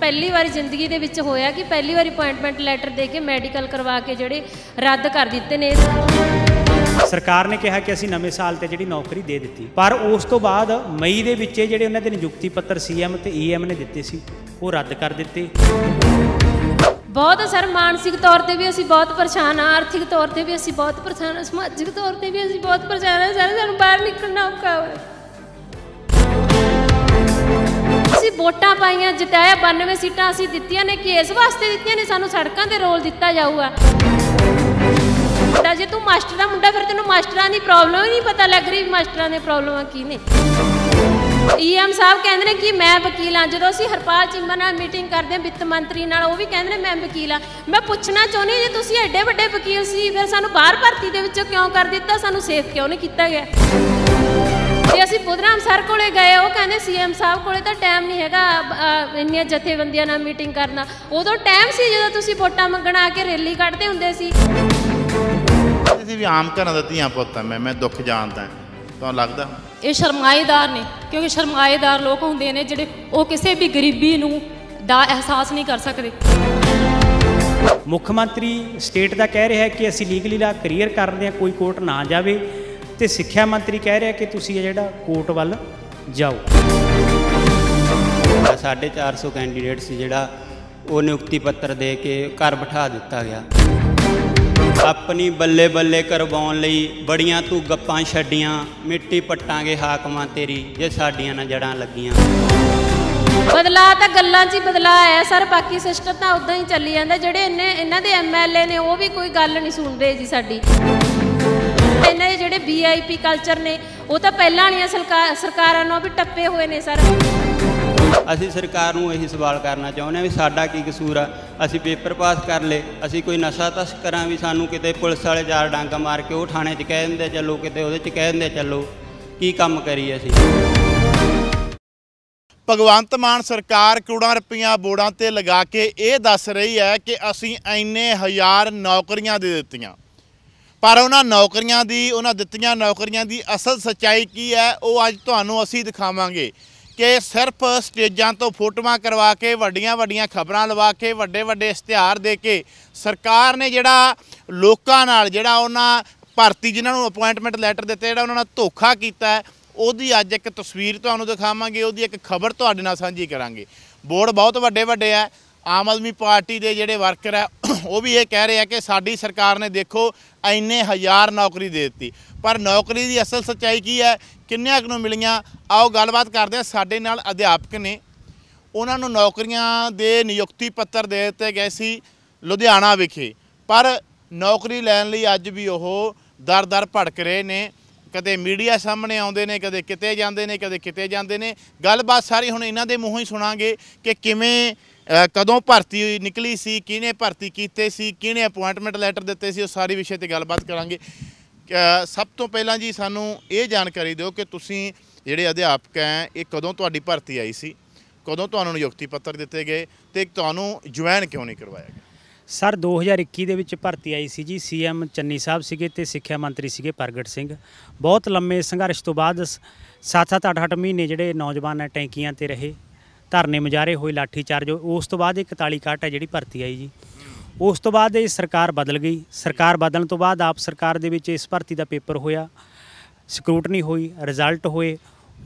ਪਹਿਲੀ ਵਾਰੀ ਜ਼ਿੰਦਗੀ ਦੇ ਵਿੱਚ ਹੋਇਆ ਕਿ ਪਹਿਲੀ ਵਾਰੀ ਅਪਾਇੰਟਮੈਂਟ ਲੈਟਰ ਦੇ ਕੇ ਮੈਡੀਕਲ ਕਰਵਾ ਕੇ ਜਿਹੜੇ ਰੱਦ ਕਰ ਦਿੱਤੇ ਨੇ ਸਰਕਾਰ ਨੇ ਕਿਹਾ ਕਿ ਅਸੀਂ ਨਵੇਂ ਸਾਲ ਤੇ ਜਿਹੜੀ ਨੌਕਰੀ ਦੇ ਦਿੱਤੀ ਪਰ ਉਸ ਤੋਂ ਬਾਅਦ ਮਈ ਦੇ ਵਿੱਚ ਜਿਹੜੇ ਉਹਨਾਂ ਦੇ ਨਿਯੁਕਤੀ ਪੱਤਰ ਸੀਐਮ ਤੇ ਈਐਮ ਨੇ ਦਿੱਤੇ ਸੀ ਉਹ ਰੱਦ ਕਰ ਦਿੱਤੇ ਬਹੁਤ ਸਰ ਮਾਨਸਿਕ ਤੌਰ ਤੇ ਵੀ ਅਸੀਂ ਬਹੁਤ ਪਰੇਸ਼ਾਨ ਆ ਆਰਥਿਕ ਤੌਰ ਤੇ ਵੀ ਅਸੀਂ ਬਹੁਤ ਪਰੇਸ਼ਾਨ ਸਮਾਜਿਕ ਤੌਰ ਤੇ ਵੀ ਅਸੀਂ ਬਹੁਤ ਪਰੇਸ਼ਾਨ ਆ ਸਾਰੇ ਸਾਨੂੰ ਬਾਹਰ ਨਿਕਲਣਾ ਔਖਾ ਹੋਇਆ ਅਸੀਂ ਵੋਟਾਂ ਪਾਈਆਂ ਜਿਤਾਇਆ 92 ਸੀਟਾਂ ਅਸੀਂ ਦਿੱਤੀਆਂ ਨੇ ਕੇਸ ਵਾਸਤੇ ਦਿੱਤੀਆਂ ਨੇ ਸਾਨੂੰ ਸੜਕਾਂ ਤੇ ਰੋਲ ਦਿੱਤਾ ਜਾਊਗਾ ਤਾਂ ਜੇ ਤੂੰ ਮਾਸਟਰ ਦਾ ਮੁੰਡਾ ਫਿਰ ਤੈਨੂੰ ਮਾਸਟਰਾਂ ਦੀ ਪ੍ਰੋਬਲਮ ਹੀ ਨਹੀਂ ਪਤਾ ਲੱਗ ਰਹੀ ਮਾਸਟਰਾਂ ਦੇ ਪ੍ਰੋਬਲਮਾਂ ਕੀ ਨੇ ਈਐਮ e ਸਾਹਿਬ ਕਹਿੰਦੇ ਨੇ ਕਿ ਮੈਂ ਵਕੀਲ ਆ ਜਦੋਂ ਅਸੀਂ ਹਰਪਾਲ ਚੀਮਾ ਨਾਲ ਮੀਟਿੰਗ ਕਰਦੇ ਹਾਂ ਵਿੱਤ ਮੰਤਰੀ ਨਾਲ ਉਹ ਵੀ ਕਹਿੰਦੇ ਨੇ ਮੈਂ ਵਕੀਲ ਆ ਮੈਂ ਪੁੱਛਣਾ ਚਾਹੁੰਦੀ ਜੇ ਤੁਸੀਂ ਐਡੇ ਵੱਡੇ ਵਕੀਲ ਸੀ ਫਿਰ ਸਾਨੂੰ ਬਾਹਰ ਭਰਤੀ ਦੇ ਵਿੱਚੋਂ ਕਿਉਂ ਕਰ ਦਿੱਤਾ ਸਾਨੂੰ ਸੇਫ ਕਿਉਂ ਨਹੀਂ ਕੀਤਾ ਗਿਆ ਜੇ ਅਸੀਂ ਬੁਧਰਾਮ ਸਰ ਕੋਲੇ ਗਏ ਉਹ ਕਹਿੰਦੇ ਸੀਐਮ ਸਾਹਿਬ ਕੋਲੇ ਤਾਂ ਟਾਈਮ ਨਹੀਂ ਹੈਗਾ ਇੰਨੀਆਂ ਜਥੇਬੰਦੀਆਂ ਨਾਲ ਮੀਟਿੰਗ ਕਰਨਾ ਉਦੋਂ ਟਾਈਮ ਸੀ ਜਦੋਂ ਤੁਸੀਂ ਵੋਟਾਂ ਮੰਗਣ ਆ ਕੇ ਰੈਲੀ ਕੱਢਦੇ ਹੁੰਦੇ ਸੀ ਤੁਸੀਂ ਵੀ ਆਮ ਘਰਾਂ ਦਾ ਧੀਆਂ ਪੁੱਤ ਆ ਮੈਂ ਮੈਂ ਦੁੱਖ ਜਾਣਦਾ ਤੁਹਾਨੂੰ ਲੱਗਦਾ ਇਹ ਸ਼ਰਮਾਇਦਾਰ ਨੇ ਕਿਉਂਕਿ ਸ਼ਰਮਾਇਦਾਰ ਲੋਕ ਹੁੰਦੇ ਨੇ ਜਿਹੜੇ ਉਹ ਕਿਸੇ ਵੀ ਗਰੀਬੀ ਨੂੰ ਦਾ ਅਹਿਸਾਸ ਨਹੀਂ ਕਰ ਸਕਦੇ ਮੁੱਖ ਮੰਤਰੀ ਸਟੇਟ ਦਾ ਕਹਿ ਰਿਹਾ ਹੈ ਕਿ ਅਸੀਂ ਲੀਗਲੀ ਦਾ ਕਰੀਅਰ ਕਰਦੇ ਆ ਹਾਂ ਕੋਈ ਕੋਰਟ ਨਾ ਜਾਵੇ ਤੇ ਸਿੱਖਿਆ ਮੰਤਰੀ ਕਹਿ ਰਿਹਾ ਕਿ ਤੁਸੀਂ ਇਹ ਜਿਹੜਾ ਕੋਰਟ ਵੱਲ ਜਾਓ ਸਾਡੇ 450 ਕੈਂਡੀਡੇਟ ਸੀ ਜਿਹੜਾ ਉਹ ਨਿਯੁਕਤੀ ਪੱਤਰ ਦੇ ਕੇ ਘਰ ਬਿਠਾ ਦਿੱਤਾ ਗਿਆ ਆਪਣੀ ਬੱਲੇ ਬੱਲੇ ਕਰਵਾਉਣ ਲਈ ਬੜੀਆਂ ਤੂੰ ਗੱਪਾਂ ਛੱਡੀਆਂ ਮਿੱਟੀ ਪੱਟਾਂਗੇ ਹਾਕਮਾਂ ਤੇਰੀ ਜੇ ਸਾਡੀਆਂ ਨਾ ਜੜਾਂ ਲੱਗੀਆਂ ਬਦਲਾ ਤਾਂ ਗੱਲਾਂ 'ਚ ਹੀ ਬਦਲਾ ਆਇਆ ਸਰ ਬਾਕੀ ਸਿਸਟਮ ਤਾਂ ਉਦਾਂ ਹੀ ਚੱਲੀ ਜਾਂਦਾ ਜਿਹੜੇ ਇਹਨੇ ਇਹਨਾਂ ਦੇ ਐਮਐਲਏ ਨੇ ਉਹ ਵੀ ਕੋਈ ਗੱਲ ਨਹੀਂ ਸੁਣਦੇ ਜੀ ਸਾਡੀ ਇਹਨਾਂ ਦੇ ਜਿਹੜੇ ਵੀਆਈਪੀ ਕਲਚਰ ਨੇ ਉਹ ਤਾਂ ਪਹਿਲਾਂ ਨਹੀਂ ਸਰਕਾਰਾਂ ਨੂੰ ਵੀ ਟੱਪੇ ਹੋਏ ਨੇ ਸਰ ਅਸੀਂ ਸਰਕਾਰ ਨੂੰ ਇਹੀ ਸਵਾਲ ਕਰਨਾ ਚਾਹੁੰਦੇ ਆ ਵੀ ਸਾਡਾ ਕੀ ਕਸੂਰ ਆ ਅਸੀਂ ਪੇਪਰ ਪਾਸ ਕਰ ਲਏ ਅਸੀਂ ਕੋਈ ਨਸ਼ਾ ਕਰਾਂ ਵੀ ਸਾਨੂੰ ਕਿਤੇ ਪੁਲਿਸ ਵਾਲੇ ਜਾਲ ਡਾਂਗਾ ਮਾਰ ਕੇ ਉਹ ਥਾਣੇ 'ਚ ਕਹਿ ਦਿੰਦੇ ਚੱਲੋ ਕਿਤੇ ਉਹਦੇ 'ਚ ਕਹਿ ਦਿੰਦੇ ਚੱਲੋ ਕੀ ਕੰਮ ਕਰੀ ਅਸੀਂ ਭਗਵੰਤ ਮਾਨ ਸਰਕਾਰ ਕਰੋੜਾਂ ਰੁਪਈਆ ਬੋੜਾਂ ਤੇ ਲਗਾ ਕੇ ਇਹ ਦੱਸ ਰਹੀ ਹੈ ਕਿ ਅਸੀਂ ਐਨੇ ਹਜ਼ਾਰ ਨੌਕਰੀਆਂ ਦੇ ਦਿੱਤੀਆਂ ਪਰ ਉਹਨਾਂ ਨੌਕਰੀਆਂ ਦੀ ਉਹਨਾਂ ਦਿੱਤੀਆਂ ਨੌਕਰੀਆਂ ਦੀ ਅਸਲ ਸੱਚਾਈ ਕੀ ਹੈ ਉਹ ਅੱਜ ਤੁਹਾਨੂੰ ਅਸੀਂ ਦਿਖਾਵਾਂਗੇ ਕਿ ਸਿਰਫ ਸਟੇਜਾਂ ਤੋਂ ਫੋਟੋਆਂ ਕਰਵਾ ਕੇ ਵੱਡੀਆਂ-ਵੱਡੀਆਂ ਖਬਰਾਂ ਲਵਾ ਕੇ ਵੱਡੇ-ਵੱਡੇ ਇਸ਼ਤਿਹਾਰ ਦੇ ਕੇ ਸਰਕਾਰ ਨੇ ਜਿਹੜਾ ਲੋਕਾਂ ਨਾਲ ਜਿਹੜਾ ਉਹਨਾਂ ਭਰਤੀ ਜਿਨ੍ਹਾਂ ਨੂੰ ਅਪਾਇੰਟਮੈਂਟ ਲੈਟਰ ਦਿੱਤੇ ਜਿਹੜਾ ਉਹਨਾਂ ਨਾਲ ਧੋਖਾ ਕੀਤਾ ਉਹਦੀ ਅੱਜ ਇੱਕ ਤਸਵੀਰ ਤੁਹਾਨੂੰ ਦਿਖਾਵਾਂਗੇ ਉਹਦੀ ਇੱਕ ਖਬਰ ਤੁਹਾਡੇ ਨਾਲ ਸਾਂਝੀ ਕਰਾਂਗੇ ਬੋਰਡ ਬਹੁਤ ਵੱਡੇ ਵੱਡੇ ਆ ਆਮ ਆਦਮੀ ਪਾਰਟੀ ਦੇ ਜਿਹੜੇ ਵਰਕਰ ਆ ਉਹ ਵੀ ਇਹ ਕਹਿ ਰਹੇ ਆ ਕਿ ਸਾਡੀ ਸਰਕਾਰ ਨੇ ਦੇਖੋ ਐਨੇ ਹਜ਼ਾਰ ਨੌਕਰੀ ਦੇ ਦਿੱਤੀ ਪਰ ਨੌਕਰੀ ਦੀ ਅਸਲ ਸੱਚਾਈ ਕੀ ਹੈ ਕਿੰਨਿਆਂ ਨੂੰ ਮਿਲੀਆਂ ਆਓ ਗੱਲਬਾਤ ਕਰਦੇ ਆ ਸਾਡੇ ਨਾਲ ਅਧਿਆਪਕ ਨੇ ਉਹਨਾਂ ਨੂੰ ਨੌਕਰੀਆਂ ਦੇ ਨਿਯੁਕਤੀ ਪੱਤਰ ਦੇ ਦਿੱਤੇ ਗਏ ਸੀ ਲੁਧਿਆਣਾ ਵਿਖੇ ਪਰ ਨੌਕਰੀ ਲੈਣ ਲਈ ਅੱਜ ਵੀ ਉਹ ਦਰ-ਦਰ ਭੜਕ ਰਹੇ ਨੇ ਕਦੇ ਮੀਡੀਆ ਸਾਹਮਣੇ ਆਉਂਦੇ ਨੇ ਕਦੇ ਕਿਤੇ ਜਾਂਦੇ ਨੇ ਕਦੇ ਕਿਤੇ ਜਾਂਦੇ ਨੇ ਗੱਲਬਾਤ ਸਾਰੀ ਹੁਣ ਇਹਨਾਂ ਦੇ ਮੂੰਹੋਂ ਹੀ ਸੁਣਾਂਗੇ ਕਿ ਕਿਵੇਂ ਕਦੋਂ ਭਰਤੀ ਨਿਕਲੀ ਸੀ ਕਿਹਨੇ ਭਰਤੀ ਕੀਤੇ ਸੀ ਕਿਹਨੇ ਅਪਾਇੰਟਮੈਂਟ ਲੈਟਰ ਦਿੱਤੇ ਸੀ ਉਹ ਸਾਰੀ ਵਿਸ਼ੇ ਤੇ ਗੱਲਬਾਤ ਕਰਾਂਗੇ ਸਭ ਤੋਂ ਪਹਿਲਾਂ ਜੀ ਸਾਨੂੰ ਇਹ ਜਾਣਕਾਰੀ ਦਿਓ ਕਿ ਤੁਸੀਂ ਜਿਹੜੇ ਅਧਿਆਪਕ ਹੈ ਇਹ ਕਦੋਂ ਤੁਹਾਡੀ ਭਰਤੀ ਆਈ ਸੀ ਕਦੋਂ ਤੁਹਾਨੂੰ ਨਿਯੁਕਤੀ ਪੱਤਰ ਦਿੱਤੇ ਗਏ ਤੇ ਤੁਹਾਨੂੰ ਜੁਆਇਨ ਕਿਉਂ ਨਹੀਂ ਕਰਵਾਇਆ ਗਿਆ ਸਰ 2021 ਦੇ ਵਿੱਚ ਭਰਤੀ ਆਈ ਸੀ ਜੀ ਸੀਐਮ ਚੰਨੀ ਸਾਹਿਬ ਸੀਗੇ ਤੇ ਸਿੱਖਿਆ ਮੰਤਰੀ ਸੀਗੇ ਪ੍ਰਗਟ ਸਿੰਘ ਬਹੁਤ ਲੰਮੇ ਸੰਘਰਸ਼ ਤੋਂ ਬਾਅਦ 7-7 8-8 ਮਹੀਨੇ ਜਿਹੜੇ ਨੌਜਵਾਨ ਹੈ ਟੈਂਕੀਆਂ ਤੇ ਰਹੇ ਧਰਨੇ ਮੁਜਾਰੇ ਹੋਏ ਲਾਠੀ ਚਾਰਜ ਉਸ ਤੋਂ ਬਾਅਦ ਇਹ 41 ਕਾਟ ਹੈ ਜਿਹੜੀ ਭਰਤੀ ਆਈ ਜੀ ਉਸ ਤੋਂ ਬਾਅਦ ਇਹ ਸਰਕਾਰ ਬਦਲ ਗਈ ਸਰਕਾਰ ਬਦਲਣ ਤੋਂ ਬਾਅਦ ਆਪ ਸਰਕਾਰ ਦੇ ਵਿੱਚ ਇਸ ਭਰਤੀ ਦਾ ਪੇਪਰ ਹੋਇਆ ਸਕਰੂਟਨੀ ਹੋਈ ਰਿਜ਼ਲਟ ਹੋਏ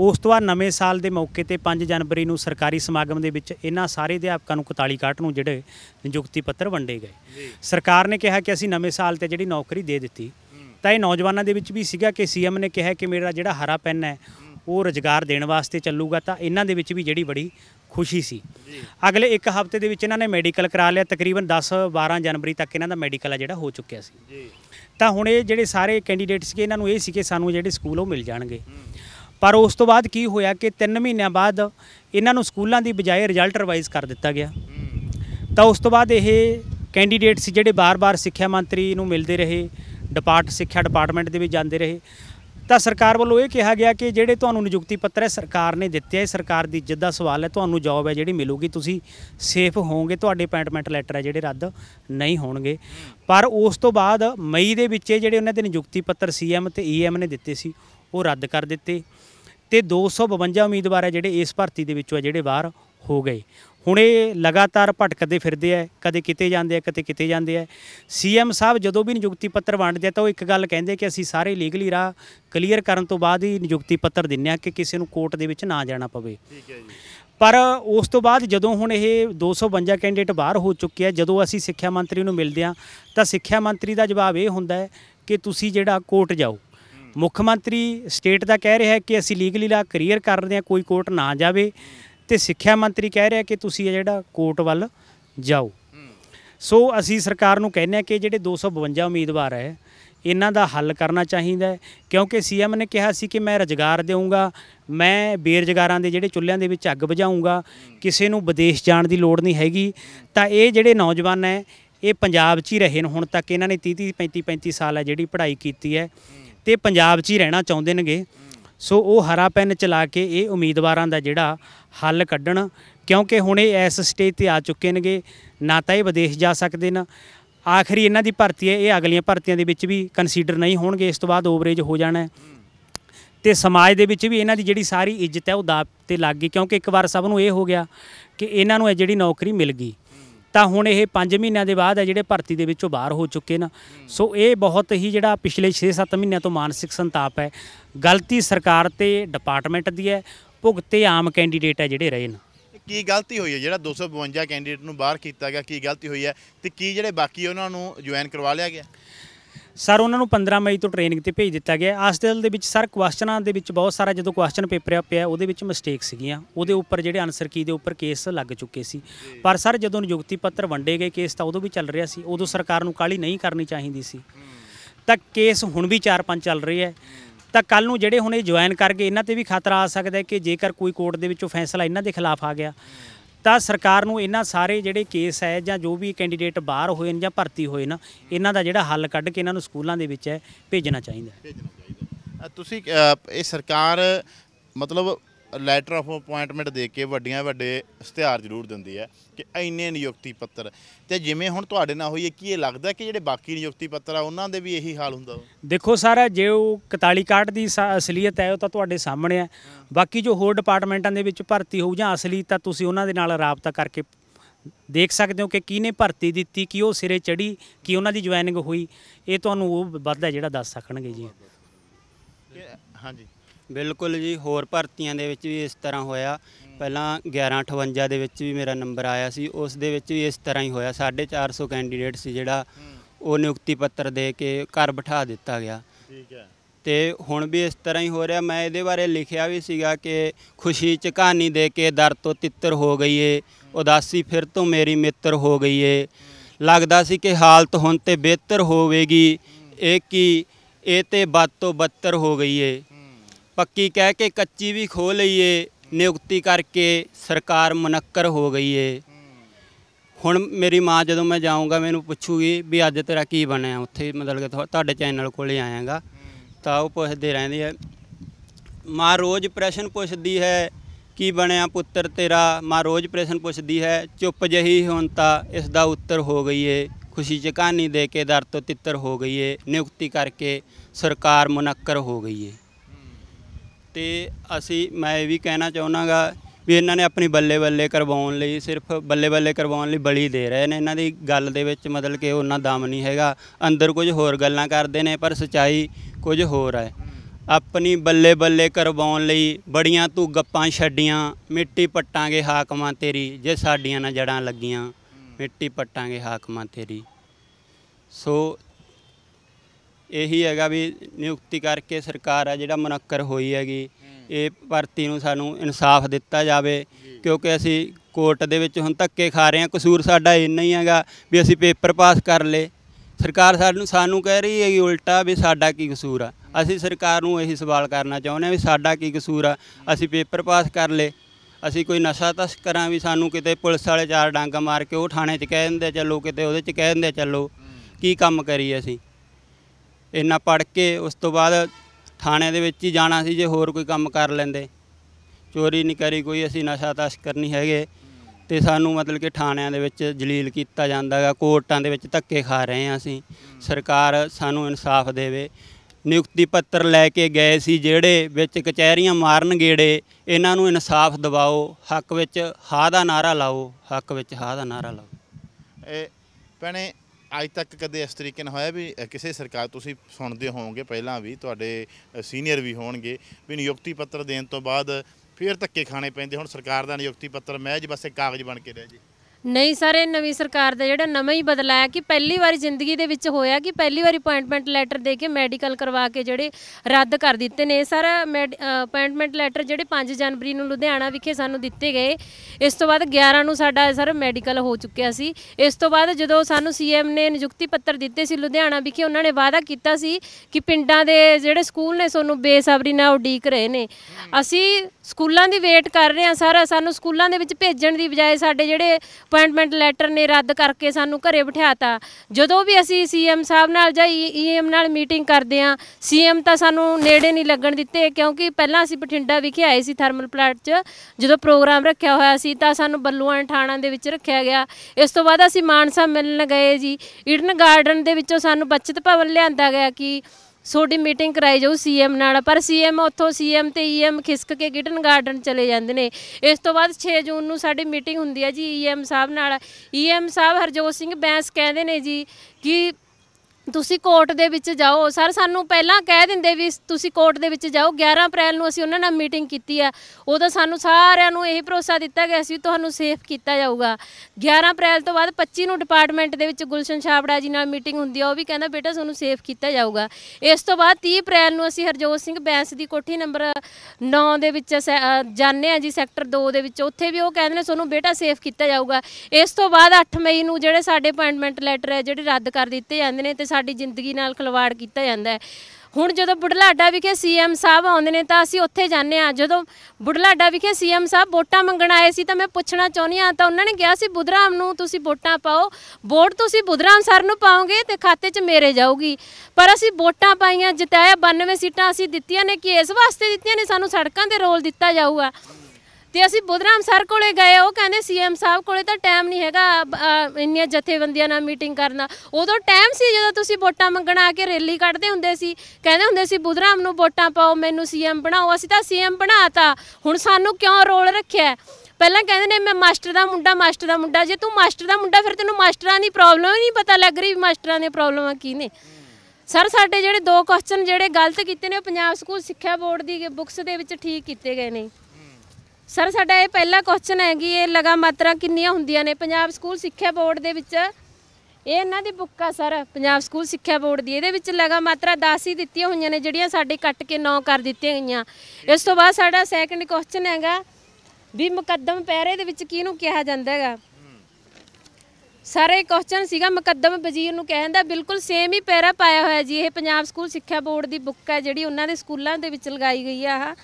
ਉਸ ਤੋਂ ਬਾਅਦ ਨਵੇਂ ਸਾਲ ਦੇ ਮੌਕੇ ਤੇ 5 ਜਨਵਰੀ ਨੂੰ ਸਰਕਾਰੀ ਸਮਾਗਮ ਦੇ ਵਿੱਚ ਇਹਨਾਂ ਸਾਰੇ ਅਧਿਆਪਕਾਂ ਨੂੰ 41 ਕਾਟ ਨੂੰ ਜਿਹੜੇ ਨਿਯੁਕਤੀ ਪੱਤਰ ਵੰਡੇ ਗਏ ਸਰਕਾਰ ਨੇ ਕਿਹਾ ਕਿ ਅਸੀਂ ਨਵੇਂ ਸਾਲ ਤੇ ਜਿਹੜੀ ਨੌਕਰੀ ਦੇ ਦਿੱਤੀ ਤਾਂ ਇਹ ਨੌਜਵਾਨਾਂ ਦੇ ਵਿੱਚ ਵੀ ਸੀਗਾ ਕਿ ਸੀਐਮ ਨੇ ਕਿਹਾ ਕਿ ਮੇਰਾ ਜਿਹੜਾ ਹਰਾ ਪੈਨ ਹੈ ਉਹ ਰੋਜ਼ਗਾਰ ਦੇਣ ਵਾਸਤੇ ਚੱਲੂਗਾ ਤਾਂ ਇਹਨਾਂ ਦੇ ਵਿੱਚ ਵੀ ਜਿਹੜੀ ਬੜੀ ਖੁਸ਼ੀ ਸੀ ਅਗਲੇ ਇੱਕ ਹਫ਼ਤੇ ਦੇ ਵਿੱਚ ਇਹਨਾਂ ਨੇ ਮੈਡੀਕਲ ਕਰਾ ਲਿਆ ਤਕਰੀਬਨ 10 12 ਜਨਵਰੀ ਤੱਕ ਇਹਨਾਂ ਦਾ ਮੈਡੀਕਲ ਆ ਜਿਹੜਾ ਹੋ ਚੁੱਕਿਆ ਸੀ ਤਾਂ ਹੁਣ ਇਹ ਜਿਹੜੇ ਸਾਰੇ ਕੈਂਡੀਡੇਟ ਸੀਗੇ ਇਹਨਾਂ ਨੂੰ ਇਹ ਸੀ ਕਿ ਸਾਨੂੰ ਜਿਹੜੇ ਸਕੂਲ ਉਹ ਮਿਲ ਜਾਣਗੇ ਪਰ ਉਸ ਤੋਂ ਬਾਅਦ ਕੀ ਹੋਇਆ ਕਿ 3 ਮਹੀਨਿਆਂ ਬਾਅਦ ਇਹਨਾਂ ਨੂੰ ਸਕੂਲਾਂ ਦੀ ਬਜਾਏ ਰਿਜ਼ਲਟ ਰਿਵਾਈਜ਼ ਕਰ ਦਿੱਤਾ ਗਿਆ ਤਾਂ ਉਸ ਤੋਂ ਬਾਅਦ ਇਹ ਕੈਂਡੀਡੇਟ ਸੀ ਜਿਹੜੇ ਬਾਰ-ਬਾਰ ਸਿੱਖਿਆ ਮੰਤਰੀ ਨੂੰ ਮਿਲਦੇ ਰਹੇ ਡਿਪਾਰਟ ਸਿੱਖਿਆ ਡਿਪਾਰਟਮੈਂਟ ਦੇ ਵਿੱਚ ਜਾਂਦੇ ਰਹੇ ਤਾਂ ਸਰਕਾਰ ਵੱਲੋਂ ਇਹ ਕਿਹਾ ਗਿਆ ਕਿ ਜਿਹੜੇ ਤੁਹਾਨੂੰ ਨਿਯੁਕਤੀ ਪੱਤਰ ਹੈ ਸਰਕਾਰ ਨੇ ਦਿੱਤੇ ਹੈ ਸਰਕਾਰ ਦੀ ਇੱਜ਼ਤ ਦਾ ਸਵਾਲ ਹੈ ਤੁਹਾਨੂੰ ਜੌਬ ਹੈ ਜਿਹੜੀ ਮਿਲੂਗੀ ਤੁਸੀਂ ਸੇਫ ਹੋਵੋਗੇ ਤੁਹਾਡੇ ਅਪਾਇੰਟਮੈਂਟ ਲੈਟਰ ਹੈ ਜਿਹੜੇ ਰੱਦ ਨਹੀਂ ਹੋਣਗੇ ਪਰ ਉਸ ਤੋਂ ਬਾਅਦ ਮਈ ਦੇ ਵਿੱਚ ਜਿਹੜੇ ਉਹਨਾਂ ਦੇ ਨਿਯੁਕਤੀ ਪੱਤਰ ਸੀਐਮ ਤੇ ਈਐਮ ਨੇ ਦਿੱਤੇ ਸੀ ਉਹ ਰੱਦ ਕਰ ਦਿੱਤੇ ਤੇ 252 ਉਮੀਦਵਾਰ ਹੈ ਜਿਹੜੇ ਇਸ ਭਰਤੀ ਦੇ ਵਿੱਚੋਂ ਹੈ ਜਿਹੜੇ ਬਾਹਰ ਹੋ ਗਏ ਹੁਣ ਇਹ ਲਗਾਤਾਰ ਭਟਕਦੇ ਫਿਰਦੇ ਆ ਕਦੇ ਕਿਤੇ ਜਾਂਦੇ ਆ ਕਦੇ ਕਿਤੇ ਜਾਂਦੇ ਆ ਸੀਐਮ ਸਾਹਿਬ ਜਦੋਂ ਵੀ ਨਿਯੁਕਤੀ ਪੱਤਰ ਵੰਡਦੇ ਆ ਤਾਂ ਉਹ ਇੱਕ ਗੱਲ ਕਹਿੰਦੇ ਕਿ ਅਸੀਂ ਸਾਰੇ ਲੀਗਲੀ ਰਾਹ ਕਲੀਅਰ ਕਰਨ ਤੋਂ ਬਾਅਦ ਹੀ ਨਿਯੁਕਤੀ ਪੱਤਰ ਦਿੰਨੇ ਆ ਕਿ ਕਿਸੇ ਨੂੰ ਕੋਰਟ ਦੇ ਵਿੱਚ ਨਾ ਜਾਣਾ ਪਵੇ ਠੀਕ ਹੈ ਜੀ ਪਰ ਉਸ ਤੋਂ ਬਾਅਦ ਜਦੋਂ ਹੁਣ ਇਹ 252 ਕੈਂਡੀਡੇਟ ਬਾਹਰ ਹੋ ਚੁੱਕੇ ਆ ਜਦੋਂ ਅਸੀਂ ਸਿੱਖਿਆ ਮੰਤਰੀ ਨੂੰ ਮਿਲਦੇ ਆ ਤਾਂ ਸਿੱਖਿਆ ਮੰਤਰੀ ਦਾ ਜਵਾਬ ਇਹ ਹੁੰਦਾ ਹੈ ਕਿ ਤੁਸੀਂ ਜਿਹੜਾ ਕੋਰਟ ਜਾਓ ਮੁੱਖ ਮੰਤਰੀ ਸਟੇਟ ਦਾ ਕਹਿ ਰਿਹਾ ਹੈ ਕਿ ਅਸੀਂ ਲੀਗਲੀ ਲਾ ਕਰੀਅਰ ਕਰ ਰਹੇ ਹਾਂ ਕੋਈ ਕੋਰਟ ਨਾ ਜਾਵੇ ਤੇ ਸਿੱਖਿਆ ਮੰਤਰੀ ਕਹਿ ਰਿਹਾ ਕਿ ਤੁਸੀਂ ਇਹ ਜਿਹੜਾ ਕੋਰਟ ਵੱਲ ਜਾਓ ਸੋ ਅਸੀਂ ਸਰਕਾਰ ਨੂੰ ਕਹਿੰਦੇ ਆ ਕਿ ਜਿਹੜੇ 252 ਉਮੀਦਵਾਰ ਹੈ ਇਹਨਾਂ ਦਾ ਹੱਲ ਕਰਨਾ ਚਾਹੀਦਾ ਕਿਉਂਕਿ ਸੀਐਮ ਨੇ ਕਿਹਾ ਸੀ ਕਿ ਮੈਂ ਰੋਜ਼ਗਾਰ ਦੇਵਾਂਗਾ ਮੈਂ ਬੇਰੋਜ਼ਗਾਰਾਂ ਦੇ ਜਿਹੜੇ ਚੁੱਲ੍ਹਿਆਂ ਦੇ ਵਿੱਚ ਅੱਗ ਬੁਝਾਉਂਗਾ ਕਿਸੇ ਨੂੰ ਵਿਦੇਸ਼ ਜਾਣ ਦੀ ਲੋੜ ਨਹੀਂ ਹੈਗੀ ਤਾਂ ਇਹ ਜਿਹੜੇ ਨੌਜਵਾਨ ਹੈ ਇਹ ਪੰਜਾਬ 'ਚ ਹੀ ਰਹੇ ਨੇ ਹੁਣ ਤੱਕ ਇਹਨਾਂ ਨੇ 30 30 35 35 ਸਾਲ ਹੈ ਜਿਹੜੀ ਪੜ੍ਹਾਈ ਕੀਤੀ ਹੈ ਤੇ ਪੰਜਾਬ 'ਚ ਹੀ ਰਹਿਣਾ ਚਾਹੁੰਦੇ ਨੇਗੇ ਸੋ ਉਹ ਹਰਾ ਪੈਨ ਚਲਾ ਕੇ ਇਹ ਉਮੀਦਵਾਰਾਂ ਦਾ ਜਿਹੜਾ ਹੱਲ ਕੱਢਣ ਕਿਉਂਕਿ ਹੁਣ ਇਹ ਇਸ ਸਟੇਜ ਤੇ ਆ ਚੁੱਕੇ ਨੇਗੇ ਨਾ ਤਾਂ ਇਹ ਵਿਦੇਸ਼ ਜਾ ਸਕਦੇ ਨਾ ਆਖਰੀ ਇਹਨਾਂ ਦੀ ਭਰਤੀ ਹੈ ਇਹ ਅਗਲੀਆਂ ਭਰਤੀਆਂ ਦੇ ਵਿੱਚ ਵੀ ਕਨਸੀਡਰ ਨਹੀਂ ਹੋਣਗੇ ਇਸ ਤੋਂ ਬਾਅਦ ਓਵਰੇਜ ਹੋ ਜਾਣਾ ਤੇ ਸਮਾਜ ਦੇ ਵਿੱਚ ਵੀ ਇਹਨਾਂ ਦੀ ਜਿਹੜੀ ਸਾਰੀ ਇੱਜ਼ਤ ਹੈ ਉਹ ਦਾਅ ਤੇ ਲੱਗ ਗਈ ਕਿਉਂਕਿ ਇੱਕ ਵਾਰ ਸਭ ਨੂੰ ਇਹ ਹੋ ਗਿਆ ਕਿ ਇਹਨਾਂ ਨੂੰ ਇਹ ਜਿਹੜੀ ਨੌਕਰੀ ਮਿਲ ਗਈ ਤਾਂ ਹੁਣ ਇਹ 5 ਮਹੀਨਿਆਂ ਦੇ ਬਾਅਦ ਹੈ ਜਿਹੜੇ ਭਰਤੀ ਦੇ ਵਿੱਚੋਂ ਬਾਹਰ ਹੋ ਚੁੱਕੇ ਨਾ ਸੋ ਇਹ ਬਹੁਤ ਹੀ ਜਿਹੜਾ ਪਿਛਲੇ 6-7 ਮਹੀਨਿਆਂ ਤੋਂ ਮਾਨਸਿਕ ਸੰਤਾਪ ਹੈ ਗਲਤੀ ਸਰਕਾਰ ਤੇ ਡਿਪਾਰਟਮੈਂਟ ਦੀ ਹੈ ਭੁਗਤੇ ਆਮ ਕੈਂਡੀਡੇਟ ਹੈ ਜਿਹੜੇ ਰਹੇ ਨਾ ਕੀ ਗਲਤੀ ਹੋਈ ਹੈ ਜਿਹੜਾ 252 ਕੈਂਡੀਡੇਟ ਨੂੰ ਬਾਹਰ ਕੀਤਾ ਗਿਆ ਕੀ ਗਲਤੀ ਹੋਈ ਹੈ ਤੇ ਕੀ ਜਿਹੜੇ ਬਾਕੀ ਉਹਨਾਂ ਨੂੰ ਜੁਆਇਨ ਕਰਵਾ ਲਿਆ ਗਿਆ ਸਰ ਉਹਨਾਂ ਨੂੰ 15 ਮਈ ਤੋਂ ਟ੍ਰੇਨਿੰਗ ਤੇ ਭੇਜ ਦਿੱਤਾ ਗਿਆ ਆਸਟੇਲ ਦੇ ਵਿੱਚ ਸਰ ਕੁਐਸਚਨਾਂ ਦੇ ਵਿੱਚ ਬਹੁਤ ਸਾਰਾ ਜਦੋਂ ਕੁਐਸਚਨ ਪੇਪਰ ਆ ਪਿਆ ਉਹਦੇ ਵਿੱਚ ਮਿਸਟੇਕ ਸੀਗੀਆਂ ਉਹਦੇ ਉੱਪਰ ਜਿਹੜੇ ਆਨਸਰ ਕੀ ਦੇ ਉੱਪਰ ਕੇਸ ਲੱਗ ਚੁੱਕੇ ਸੀ ਪਰ ਸਰ ਜਦੋਂ ਨਿਯੁਕਤੀ ਪੱਤਰ ਵੰਡੇ ਗਏ ਕੇਸ ਤਾਂ ਉਦੋਂ ਵੀ ਚੱਲ ਰਿਹਾ ਸੀ ਉਦੋਂ ਸਰਕਾਰ ਨੂੰ ਕਾਲੀ ਨਹੀਂ ਕਰਨੀ ਚਾਹੀਦੀ ਸੀ ਤਾਂ ਕੇਸ ਹੁਣ ਵੀ 4-5 ਚੱਲ ਰਹੇ ਹੈ ਤਾਂ ਕੱਲ ਨੂੰ ਜਿਹੜੇ ਹੁਣ ਇਹ ਜੁਆਇਨ ਕਰਕੇ ਇਹਨਾਂ ਤੇ ਵੀ ਖਤਰਾ ਆ ਸਕਦਾ ਕਿ ਜੇਕਰ ਕੋਈ ਕੋਰਟ ਦੇ ਵਿੱਚੋਂ ਫੈਸਲਾ ਇਹਨਾਂ ਦੇ ਖਿਲਾਫ ਆ ਗਿਆ ਤਾਂ ਸਰਕਾਰ ਨੂੰ ਇਹਨਾਂ ਸਾਰੇ ਜਿਹੜੇ ਕੇਸ ਹੈ ਜਾਂ ਜੋ ਵੀ ਕੈਂਡੀਡੇਟ ਬਾਹਰ ਹੋਏ ਨੇ ਜਾਂ ਭਰਤੀ ਹੋਏ ਨੇ ਇਹਨਾਂ ਦਾ ਜਿਹੜਾ ਹੱਲ ਕੱਢ ਕੇ ਇਹਨਾਂ ਨੂੰ ਸਕੂਲਾਂ ਦੇ ਵਿੱਚ ਹੈ ਭੇਜਣਾ ਚਾਹੀਦਾ ਹੈ। ਤੁਸੀਂ ਇਹ ਸਰਕਾਰ ਮਤਲਬ ਲੈਟਰ ਆਫ ਅਪਾਇੰਟਮੈਂਟ ਦੇ ਕੇ ਵੱਡੀਆਂ ਵੱਡੇ ਇਸ਼ਤਿਹਾਰ ਜ਼ਰੂਰ ਦਿੰਦੀ ਹੈ ਕਿ ਐਨੇ ਨਿਯੁਕਤੀ ਪੱਤਰ ਤੇ ਜਿਵੇਂ ਹੁਣ ਤੁਹਾਡੇ ਨਾਲ ਹੋਈ ਹੈ ਕੀ ਇਹ ਲੱਗਦਾ ਕਿ ਜਿਹੜੇ ਬਾਕੀ ਨਿਯੁਕਤੀ ਪੱਤਰ ਆ ਉਹਨਾਂ ਦੇ ਵੀ ਇਹੀ ਹਾਲ ਹੁੰਦਾ ਦੇਖੋ ਸਾਰਾ ਜੇ ਉਹ 41 ਕਾਰਡ ਦੀ ਅਸਲੀਅਤ ਹੈ ਉਹ ਤਾਂ ਤੁਹਾਡੇ ਸਾਹਮਣੇ ਹੈ ਬਾਕੀ ਜੋ ਹੋਰ ਡਿਪਾਰਟਮੈਂਟਾਂ ਦੇ ਵਿੱਚ ਭਰਤੀ ਹੋਊ ਜਾਂ ਅਸਲੀ ਤਾਂ ਤੁਸੀਂ ਉਹਨਾਂ ਦੇ ਨਾਲ ਰਾਬਤਾ ਕਰਕੇ ਦੇਖ ਸਕਦੇ ਹੋ ਕਿ ਕਿਹਨੇ ਭਰਤੀ ਦਿੱਤੀ ਕਿ ਉਹ ਸਿਰੇ ਚੜੀ ਕਿ ਉਹਨਾਂ ਦੀ ਜੁਆਇਨਿੰਗ ਹੋਈ ਇਹ ਤੁਹਾਨੂੰ ਉਹ ਵੱਧ ਹੈ ਜਿਹੜਾ ਦੱਸ ਸਕਣਗੇ ਜੀ ਹਾਂਜੀ ਬਿਲਕੁਲ ਜੀ ਹੋਰ ਭਰਤੀਆਂ ਦੇ ਵਿੱਚ ਵੀ ਇਸ ਤਰ੍ਹਾਂ ਹੋਇਆ ਪਹਿਲਾਂ 1158 ਦੇ ਵਿੱਚ ਵੀ ਮੇਰਾ ਨੰਬਰ ਆਇਆ ਸੀ ਉਸ ਦੇ ਵਿੱਚ ਵੀ ਇਸ ਤਰ੍ਹਾਂ ਹੀ ਹੋਇਆ 450 ਕੈਂਡੀਡੇਟ ਸੀ ਜਿਹੜਾ ਉਹ ਨਿਯੁਕਤੀ ਪੱਤਰ ਦੇ ਕੇ ਘਰ ਬਿਠਾ ਦਿੱਤਾ ਗਿਆ ਠੀਕ ਹੈ ਤੇ ਹੁਣ ਵੀ ਇਸ ਤਰ੍ਹਾਂ ਹੀ ਹੋ ਰਿਹਾ ਮੈਂ ਇਹਦੇ ਬਾਰੇ ਲਿਖਿਆ ਵੀ ਸੀਗਾ ਕਿ ਖੁਸ਼ੀ ਚ ਕਹਾਣੀ ਦੇ ਕੇ ਦਰ ਤੋਂ ਤਿੱਤਰ ਹੋ ਗਈ ਏ ਉਦਾਸੀ ਫਿਰ ਤੋਂ ਮੇਰੀ ਮਿੱਤਰ ਹੋ ਗਈ ਏ ਲੱਗਦਾ ਸੀ ਕਿ ਹਾਲਤ ਹੁਣ ਤੇ ਬਿਹਤਰ ਹੋਵੇਗੀ ਇਹ ਕੀ ਇਹ ਤੇ ਬਦ ਤੋਂ ਬੱਤਰ ਹੋ ਗਈ ਏ ਪੱਕੀ ਕਹਿ ਕੇ ਕੱਚੀ ਵੀ ਖੋ ਲਈਏ ਨਿਯੁਕਤੀ ਕਰਕੇ ਸਰਕਾਰ ਮਨਕਰ ਹੋ ਗਈ ਏ ਹੁਣ ਮੇਰੀ ਮਾਂ ਜਦੋਂ ਮੈਂ ਜਾਊਂਗਾ ਮੈਨੂੰ ਪੁੱਛੂਗੀ ਵੀ ਅੱਜ ਤੇਰਾ ਕੀ ਬਣਿਆ ਉੱਥੇ ਮਤਲਬ ਕਿ ਤੁਹਾਡੇ ਚੈਨਲ ਕੋਲੇ ਆਇਆਗਾ ਤਾਂ ਉਹ ਪੁੱਛਦੇ ਰਹਿੰਦੇ ਆ ਮਾਂ ਰੋਜ਼ ਪ੍ਰਸ਼ਨ ਪੁੱਛਦੀ ਹੈ ਕੀ ਬਣਿਆ ਪੁੱਤਰ ਤੇਰਾ ਮਾਂ ਰੋਜ਼ ਪ੍ਰਸ਼ਨ ਪੁੱਛਦੀ ਹੈ ਚੁੱਪ ਜਹੀ ਹੁਣ ਤਾਂ ਇਸ ਦਾ ਉੱਤਰ ਹੋ ਗਈ ਏ ਖੁਸ਼ੀ ਚ ਕਹਾਣੀ ਦੇ ਕੇ ਦਰ ਤੋਂ ਤਿੱਤਰ ਹੋ ਗਈ ਏ ਨਿਯੁਕਤੀ ਕਰਕੇ ਸਰਕਾਰ ਮਨਕਰ ਹੋ ਗਈ ਏ ਤੇ ਅਸੀਂ ਮੈਂ ਇਹ ਵੀ ਕਹਿਣਾ ਚਾਹੁੰਦਾਗਾ ਵੀ ਇਹਨਾਂ ਨੇ ਆਪਣੀ ਬੱਲੇ ਬੱਲੇ ਕਰਵਾਉਣ ਲਈ ਸਿਰਫ ਬੱਲੇ ਬੱਲੇ ਕਰਵਾਉਣ ਲਈ ਬਲੀ ਦੇ ਰਹੇ ਨੇ ਇਹਨਾਂ ਦੀ ਗੱਲ ਦੇ ਵਿੱਚ ਮਤਲਬ ਕਿ ਉਹਨਾਂ ਦਮ ਨਹੀਂ ਹੈਗਾ ਅੰਦਰ ਕੁਝ ਹੋਰ ਗੱਲਾਂ ਕਰਦੇ ਨੇ ਪਰ ਸਚਾਈ ਕੁਝ ਹੋਰ ਹੈ ਆਪਣੀ ਬੱਲੇ ਬੱਲੇ ਕਰਵਾਉਣ ਲਈ ਬੜੀਆਂ ਤੂੰ ਗੱਪਾਂ ਛੱਡੀਆਂ ਮਿੱਟੀ ਪੱਟਾਂਗੇ ਹਾਕਮਾਂ ਤੇਰੀ ਜੇ ਸਾਡੀਆਂ ਨਾ ਜੜਾਂ ਲੱਗੀਆਂ ਮਿੱਟੀ ਪੱਟਾਂਗੇ ਹਾਕਮਾਂ ਤੇਰੀ ਸੋ ਇਹੀ ਹੈਗਾ ਵੀ ਨਿਯੁਕਤੀ ਕਰਕੇ ਸਰਕਾਰ ਆ ਜਿਹੜਾ ਮੁਨੱਕਰ ਹੋਈ ਹੈਗੀ ਇਹ ਭਰਤੀ ਨੂੰ ਸਾਨੂੰ ਇਨਸਾਫ ਦਿੱਤਾ ਜਾਵੇ ਕਿਉਂਕਿ ਅਸੀਂ ਕੋਰਟ ਦੇ ਵਿੱਚ ਹੁਣ ਧੱਕੇ ਖਾ ਰਹੇ ਹਾਂ ਕਸੂਰ ਸਾਡਾ ਇੰਨਾ ਹੀ ਹੈਗਾ ਵੀ ਅਸੀਂ ਪੇਪਰ ਪਾਸ ਕਰ ਲੇ ਸਰਕਾਰ ਸਾਨੂੰ ਸਾਨੂੰ ਕਹਿ ਰਹੀ ਹੈਗੀ ਉਲਟਾ ਵੀ ਸਾਡਾ ਕੀ ਕਸੂਰ ਆ ਅਸੀਂ ਸਰਕਾਰ ਨੂੰ ਇਹੀ ਸਵਾਲ ਕਰਨਾ ਚਾਹੁੰਦੇ ਆ ਵੀ ਸਾਡਾ ਕੀ ਕਸੂਰ ਆ ਅਸੀਂ ਪੇਪਰ ਪਾਸ ਕਰ ਲੇ ਅਸੀਂ ਕੋਈ ਨਸ਼ਾ ਤਸ ਕਰਾਂ ਵੀ ਸਾਨੂੰ ਕਿਤੇ ਪੁਲਿਸ ਵਾਲੇ ਚਾਰ ਡਾਂਗਾ ਮਾਰ ਕੇ ਉਹ ਥਾਣੇ 'ਚ ਕਹਿ ਦਿੰਦੇ ਚੱਲੋ ਕਿਤੇ ਉਹਦੇ 'ਚ ਕਹਿ ਦਿੰਦੇ ਚੱਲੋ ਕੀ ਕੰਮ ਕਰੀਏ ਅਸੀਂ ਇੰਨਾ ਪੜ ਕੇ ਉਸ ਤੋਂ ਬਾਅਦ ਥਾਣੇ ਦੇ ਵਿੱਚ ਹੀ ਜਾਣਾ ਸੀ ਜੇ ਹੋਰ ਕੋਈ ਕੰਮ ਕਰ ਲੈਂਦੇ ਚੋਰੀ ਨਹੀਂ ਕਰੀ ਕੋਈ ਅਸੀਂ ਨਸ਼ਾ ਤਸ ਕਰਨੀ ਹੈਗੇ ਤੇ ਸਾਨੂੰ ਮਤਲਬ ਕਿ ਥਾਣਿਆਂ ਦੇ ਵਿੱਚ ਜਲੀਲ ਕੀਤਾ ਜਾਂਦਾ ਹੈਗਾ ਕੋਰਟਾਂ ਦੇ ਵਿੱਚ ਧੱਕੇ ਖਾ ਰਹੇ ਆ ਅਸੀਂ ਸਰਕਾਰ ਸਾਨੂੰ ਇਨਸਾਫ ਦੇਵੇ ਨਿਯੁਕਤੀ ਪੱਤਰ ਲੈ ਕੇ ਗਏ ਸੀ ਜਿਹੜੇ ਵਿੱਚ ਕਚਹਿਰੀਆਂ ਮਾਰਨ ਗੇੜੇ ਇਹਨਾਂ ਨੂੰ ਇਨਸਾਫ ਦਿਵਾਓ ਹੱਕ ਵਿੱਚ ਹਾਂ ਦਾ ਨਾਰਾ ਲਾਓ ਹੱਕ ਵਿੱਚ ਹਾਂ ਦਾ ਨਾਰਾ ਲਾਓ ਇਹ ਪੈਣੇ ਅੱਜ ਤੱਕ ਕਦੇ ਇਸ ਤਰੀਕੇ ਨਾਲ ਹੋਇਆ ਵੀ ਕਿਸੇ ਸਰਕਾਰ ਤੁਸੀਂ ਸੁਣਦੇ ਹੋਵੋਗੇ ਪਹਿਲਾਂ ਵੀ ਤੁਹਾਡੇ ਸੀਨੀਅਰ ਵੀ ਹੋਣਗੇ ਵੀ ਨਿਯੁਕਤੀ ਪੱਤਰ ਦੇਣ ਤੋਂ ਬਾਅਦ ਫਿਰ ਧੱਕੇ ਖਾਣੇ ਪੈਂਦੇ ਹੁਣ ਸਰਕਾਰ ਦਾ ਨਿਯੁਕਤੀ ਪੱਤਰ ਮਹਿਜ ਬਸ ਇੱਕ ਕਾਗਜ਼ ਬਣ ਕੇ ਰਹਿ ਜੀ ਨਹੀਂ ਸਰ ਇਹ ਨਵੀਂ ਸਰਕਾਰ ਦਾ ਜਿਹੜਾ ਨਵਾਂ ਹੀ ਬਦਲਾ ਹੈ ਕਿ ਪਹਿਲੀ ਵਾਰੀ ਜ਼ਿੰਦਗੀ ਦੇ ਵਿੱਚ ਹੋਇਆ ਕਿ ਪਹਿਲੀ ਵਾਰੀ ਅਪਾਇੰਟਮੈਂਟ ਲੈਟਰ ਦੇ ਕੇ ਮੈਡੀਕਲ ਕਰਵਾ ਕੇ ਜਿਹੜੇ ਰੱਦ ਕਰ ਦਿੱਤੇ ਨੇ ਸਰ ਅਪਾਇੰਟਮੈਂਟ ਲੈਟਰ ਜਿਹੜੇ 5 ਜਨਵਰੀ ਨੂੰ ਲੁਧਿਆਣਾ ਵਿਖੇ ਸਾਨੂੰ ਦਿੱਤੇ ਗਏ ਇਸ ਤੋਂ ਬਾਅਦ 11 ਨੂੰ ਸਾਡਾ ਸਰ ਮੈਡੀਕਲ ਹੋ ਚੁੱਕਿਆ ਸੀ ਇਸ ਤੋਂ ਬਾਅਦ ਜਦੋਂ ਸਾਨੂੰ ਸੀਐਮ ਨੇ ਨਿਯੁਕਤੀ ਪੱਤਰ ਦਿੱਤੇ ਸੀ ਲੁਧਿਆਣਾ ਵਿਖੇ ਉਹਨਾਂ ਨੇ ਵਾਅਦਾ ਕੀਤਾ ਸੀ ਕਿ ਪਿੰਡਾਂ ਦੇ ਜਿਹੜੇ ਸਕੂਲ ਨੇ ਸਾਨੂੰ ਬੇਸਬਰੀ ਨਾਲ ਉਡੀਕ ਰਹੇ ਨੇ ਅਸੀਂ ਸਕੂਲਾਂ ਦੀ ਵੇਟ ਕਰ ਰਹੇ ਹਾਂ ਸਰ ਸਾਨੂੰ ਸਕੂਲਾਂ ਦੇ ਵਿੱਚ ਭੇਜਣ ਦੀ ਬਜਾਏ ਸਾਡੇ ਜਿਹੜੇ ਅਪਾਇੰਟਮੈਂਟ ਲੈਟਰ ਨੇ ਰੱਦ ਕਰਕੇ ਸਾਨੂੰ ਘਰੇ ਬਿਠਾਤਾ ਜਦੋਂ ਵੀ ਅਸੀਂ ਸੀਐਮ ਸਾਹਿਬ ਨਾਲ ਜਾਂ ਈਐਮ e- e ਨਾਲ ਮੀਟਿੰਗ ਕਰਦੇ ਆ ਸੀਐਮ ਤਾਂ ਸਾਨੂੰ ਨੇੜੇ ਨਹੀਂ ਲੱਗਣ ਦਿੱਤੇ ਕਿਉਂਕਿ ਪਹਿਲਾਂ ਅਸੀਂ ਬਠਿੰਡਾ ਵਿਖੇ ਆਏ ਸੀ ਥਰਮਲ ਪਲਾਂਟ 'ਚ ਜਦੋਂ ਪ੍ਰੋਗਰਾਮ ਰੱਖਿਆ ਹੋਇਆ ਸੀ ਤਾਂ ਸਾਨੂੰ ਬੱਲੂਆਂ ਠਾਣਾ ਦੇ ਵਿੱਚ ਰੱਖਿਆ ਗਿਆ ਇਸ ਤੋਂ ਬਾਅਦ ਅਸੀਂ ਮਾਨਸਾ ਮਿਲਣ ਗਏ ਜੀ ਈਡਨ ਗਾਰਡਨ ਦੇ ਵਿੱਚੋਂ ਸਾਨੂੰ ਬਚਤ ਭਵਨ ਲਿਆਂਦਾ ਗਿਆ ਕਿ ਸੋਡੀ ਮੀਟਿੰਗ ਕਰਾਈ ਜਾਊ ਸੀਐਮ ਨਾਲ ਪਰ ਸੀਐਮ ਉੱਥੋਂ ਸੀਐਮ ਤੇ ਈਐਮ ਖਿਸਕ ਕੇ ਗਿਟਨ ਗਾਰਡਨ ਚਲੇ ਜਾਂਦੇ ਨੇ ਇਸ ਤੋਂ ਬਾਅਦ 6 ਜੂਨ ਨੂੰ ਸਾਡੀ ਮੀਟਿੰਗ ਹੁੰਦੀ ਹੈ ਜੀ ਈਐਮ ਸਾਹਿਬ ਨਾਲ ਈਐਮ ਸਾਹਿਬ ਹਰਜੋਤ ਸਿੰਘ ਬੈਂਸ ਕਹਿੰਦੇ ਨੇ ਜੀ ਕਿ ਤੁਸੀਂ ਕੋਰਟ ਦੇ ਵਿੱਚ ਜਾਓ ਸਰ ਸਾਨੂੰ ਪਹਿਲਾਂ ਕਹਿ ਦਿੰਦੇ ਵੀ ਤੁਸੀਂ ਕੋਰਟ ਦੇ ਵਿੱਚ ਜਾਓ 11 ਅਪ੍ਰੈਲ ਨੂੰ ਅਸੀਂ ਉਹਨਾਂ ਨਾਲ ਮੀਟਿੰਗ ਕੀਤੀ ਆ ਉਦੋਂ ਸਾਨੂੰ ਸਾਰਿਆਂ ਨੂੰ ਇਹ ਭਰੋਸਾ ਦਿੱਤਾ ਗਿਆ ਸੀ ਤੁਹਾਨੂੰ ਸੇਫ ਕੀਤਾ ਜਾਊਗਾ 11 ਅਪ੍ਰੈਲ ਤੋਂ ਬਾਅਦ 25 ਨੂੰ ਡਿਪਾਰਟਮੈਂਟ ਦੇ ਵਿੱਚ ਗੁਲਸ਼ਨ ਛਾਬੜਾ ਜੀ ਨਾਲ ਮੀਟਿੰਗ ਹੁੰਦੀ ਆ ਉਹ ਵੀ ਕਹਿੰਦਾ ਬੇਟਾ ਤੁਹਾਨੂੰ ਸੇਫ ਕੀਤਾ ਜਾਊਗਾ ਇਸ ਤੋਂ ਬਾਅਦ 30 ਅਪ੍ਰੈਲ ਨੂੰ ਅਸੀਂ ਹਰਜੋਤ ਸਿੰਘ ਬੈਂਸ ਦੀ ਕੋਠੀ ਨੰਬਰ 9 ਦੇ ਵਿੱਚ ਜਾਣਦੇ ਆ ਜੀ ਸੈਕਟਰ 2 ਦੇ ਵਿੱਚ ਉੱਥੇ ਵੀ ਉਹ ਕਹਿੰਦੇ ਨੇ ਤੁਹਾਨੂੰ ਬੇਟਾ ਸੇਫ ਕੀਤਾ ਜਾਊਗਾ ਇਸ ਤੋਂ ਬਾਅਦ 8 ਮਈ ਨੂੰ ਜਿਹੜੇ ਸਾਡੇ ਅਪਾਇੰਟਮੈਂਟ ਲੈਟਰ ਹੈ ਜਿਹੜੇ ਰੱਦ ਕਰ ਦਿੱਤੇ ਜਾਂਦੇ ਨੇ ਤੇ ਸਾਡੀ ਜ਼ਿੰਦਗੀ ਨਾਲ ਖਲਵਾੜ ਕੀਤਾ ਜਾਂਦਾ ਹੈ ਹੁਣ ਜਦੋਂ ਬੁਢਲਾਡਾ ਵਿਖੇ ਸੀਐਮ ਸਾਹਿਬ ਆਉਂਦੇ ਨੇ ਤਾਂ ਅਸੀਂ ਉੱਥੇ ਜਾਂਦੇ ਆ ਜਦੋਂ ਬੁਢਲਾਡਾ ਵਿਖੇ ਸੀਐਮ ਸਾਹਿਬ ਵੋਟਾਂ ਮੰਗਣ ਆਏ ਸੀ ਤਾਂ ਮੈਂ ਪੁੱਛਣਾ ਚਾਹੁੰਦੀ ਆ ਤਾਂ ਉਹਨਾਂ ਨੇ ਕਿਹਾ ਸੀ ਬੁਧਰਾਮ ਨੂੰ ਤੁਸੀਂ ਵੋਟਾਂ ਪਾਓ ਵੋਟ ਤੁਸੀਂ ਬੁਧਰਾਮ ਸਰ ਨੂੰ ਪਾਓਗੇ ਤੇ ਖਾਤੇ 'ਚ ਮੇਰੇ ਜਾਊਗੀ ਪਰ ਅਸੀਂ ਵੋਟਾਂ ਪਾਈਆਂ ਜਿਤਾਇਆ 92 ਸੀਟਾਂ ਅਸੀਂ ਦਿੱਤੀਆਂ ਨੇ ਕਿ ਇਸ ਵਾਸਤੇ ਦਿੱਤੀਆਂ ਨੇ ਸਾਨੂੰ ਸੜਕਾਂ ਦੇ ਰੋਲ ਦਿੱਤਾ ਜਾਊਗਾ ਤੇ ਅਸੀਂ ਬੁਧਰਾਮ ਸਰ ਕੋਲੇ ਗਏ ਉਹ ਕਹਿੰਦੇ ਸੀਐਮ ਸਾਹਿਬ ਕੋਲੇ ਤਾਂ ਟਾਈਮ ਨਹੀਂ ਹੈਗਾ ਇੰਨੀਆਂ ਜਥੇਬੰਦੀਆਂ ਨਾਲ ਮੀਟਿੰਗ ਕਰਨਾ ਉਦੋਂ ਟਾਈਮ ਸੀ ਜਦੋਂ ਤੁਸੀਂ ਵੋਟਾਂ ਮੰਗਣ ਆ ਕੇ ਰੈਲੀ ਕੱਢਦੇ ਹੁੰਦੇ ਸੀ ਕਹਿੰਦੇ ਹੁੰਦੇ ਸੀ ਬੁਧਰਾਮ ਨੂੰ ਵੋਟਾਂ ਪਾਓ ਮੈਨੂੰ ਸੀਐਮ ਬਣਾਓ ਅਸੀਂ ਤਾਂ ਸੀਐਮ ਬਣਾਤਾ ਹੁਣ ਸਾਨੂੰ ਕਿਉਂ ਰੋਲ ਰੱਖਿਆ ਪਹਿਲਾਂ ਕਹਿੰਦੇ ਨੇ ਮੈਂ ਮਾਸਟਰ ਦਾ ਮੁੰਡਾ ਮਾਸਟਰ ਦਾ ਮੁੰਡਾ ਜੇ ਤੂੰ ਮਾਸਟਰ ਦਾ ਮੁੰਡਾ ਫਿਰ ਤੈਨੂੰ ਮਾਸਟਰਾਂ ਦੀ ਪ੍ਰੋਬਲਮ ਹੀ ਨਹੀਂ ਪਤਾ ਲੱਗ ਰਹੀ ਮਾਸਟਰਾਂ ਦੀਆਂ ਪ੍ਰੋਬਲਮਾਂ ਕੀ ਨੇ ਸਰ ਸਾਡੇ ਜਿਹੜੇ ਦੋ ਕੁਐਸਚਨ ਜਿਹੜੇ ਗਲਤ ਕੀਤੇ ਨੇ ਪੰਜਾਬ ਸਕੂਲ ਸਿੱਖਿਆ ਬੋਰਡ ਦੀ ਬੁੱਕਸ ਦੇ ਵਿੱਚ ਠੀਕ ਕੀਤੇ ਗਏ ਨੇ ਸਰ ਸਾਡਾ ਇਹ ਪਹਿਲਾ ਕੁਐਸਚਨ ਹੈ ਕਿ ਇਹ ਲਗਾ ਮਾਤਰਾ ਕਿੰਨੀਆਂ ਹੁੰਦੀਆਂ ਨੇ ਪੰਜਾਬ ਸਕੂਲ ਸਿੱਖਿਆ ਬੋਰਡ ਦੇ ਵਿੱਚ ਇਹ ਇਹਨਾਂ ਦੀ ਬੁੱਕ ਆ sir Punjab school Sikhiya board ਦੀ ਇਹਦੇ ਵਿੱਚ ਲਗਾ ਮਾਤਰਾ 10 ਹੀ ਦਿੱਤੀਆਂ ਹੋਈਆਂ ਨੇ ਜਿਹੜੀਆਂ ਸਾਡੇ ਕੱਟ ਕੇ 9 ਕਰ ਦਿੱਤੀਆਂ ਗਈਆਂ ਇਸ ਤੋਂ ਬਾਅਦ ਸਾਡਾ ਸੈਕੰਡ ਕੁਐਸਚਨ ਹੈਗਾ ਵੀ ਮੁਕੱਦਮ ਪੈਰੇ ਦੇ ਵਿੱਚ ਕਿਹਨੂੰ ਕਿਹਾ ਜਾਂਦਾ ਹੈਗਾ ਸਾਰੇ ਕੁਐਸਚਨ ਸੀਗਾ ਮੁਕੱਦਮ ਵਜ਼ੀਰ ਨੂੰ ਕਹਿੰਦਾ ਬਿਲਕੁਲ ਸੇਮ ਹੀ ਪੈਰਾ ਪਾਇਆ ਹੋਇਆ ਜੀ ਇਹ ਪੰਜਾਬ ਸਕੂਲ ਸਿੱਖਿਆ ਬੋਰਡ ਦੀ ਬੁੱਕ ਹੈ ਜਿਹੜੀ ਉਹਨਾਂ ਦੇ ਸਕੂਲਾਂ ਦੇ ਵਿੱਚ ਲਗਾਈ ਗਈ ਆ ਆ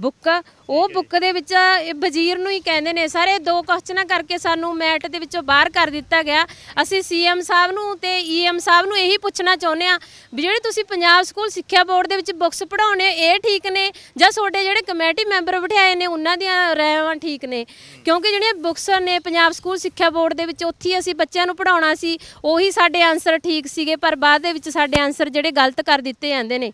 ਬੁੱਕ ਉਹ ਬੁੱਕ ਦੇ ਵਿੱਚ ਇਹ ਵਜ਼ੀਰ ਨੂੰ ਹੀ ਕਹਿੰਦੇ ਨੇ ਸਾਰੇ ਦੋ ਕੁਐਸਚਨਾਂ ਕਰਕੇ ਸਾਨੂੰ ਮੈਟ ਦੇ ਵਿੱਚੋਂ ਬਾਹਰ ਕਰ ਦਿੱਤਾ ਗਿਆ ਅਸੀਂ ਸੀਐਮ ਸਾਹਿਬ ਨੂੰ ਤੇ ਈਐਮ ਸਾਹਿਬ ਨੂੰ ਇਹੀ ਪੁੱਛਣਾ ਚਾਹੁੰਦੇ ਆ ਵੀ ਜਿਹੜੇ ਤੁਸੀਂ ਪੰਜਾਬ ਸਕੂਲ ਸਿੱਖਿਆ ਬੋਰਡ ਦੇ ਵਿੱਚ ਬੁੱਕਸ ਪੜਾਉਣੇ ਇਹ ਠੀਕ ਨੇ ਜਾਂ ਤੁਹਾਡੇ ਜਿਹੜੇ ਕਮੇਟੀ ਮੈਂਬਰ ਬਿਠਾਏ ਨੇ ਉਹਨਾਂ ਦੀਆਂ ਰਹਿਵਾਂ ਠੀਕ ਨੇ ਕਿਉਂਕਿ ਜਿਹੜੀਆਂ ਬੁੱਕਸ ਨੇ ਪੰਜਾਬ ਸਕੂਲ ਸਿੱਖਿਆ ਬੋਰਡ ਦੇ ਵਿੱਚ ਉੱਥੇ ਅਸੀਂ ਬੱਚਿਆਂ ਨੂੰ ਪੜਾਉਣਾ ਸੀ ਉਹੀ ਸਾਡੇ ਆਨਸਰ ਠੀਕ ਸੀਗੇ ਪਰ ਬਾਅਦ ਦੇ ਵਿੱਚ ਸਾਡੇ ਆਨਸਰ ਜਿਹੜੇ ਗਲਤ ਕਰ ਦਿੱਤੇ ਜਾਂਦੇ ਨੇ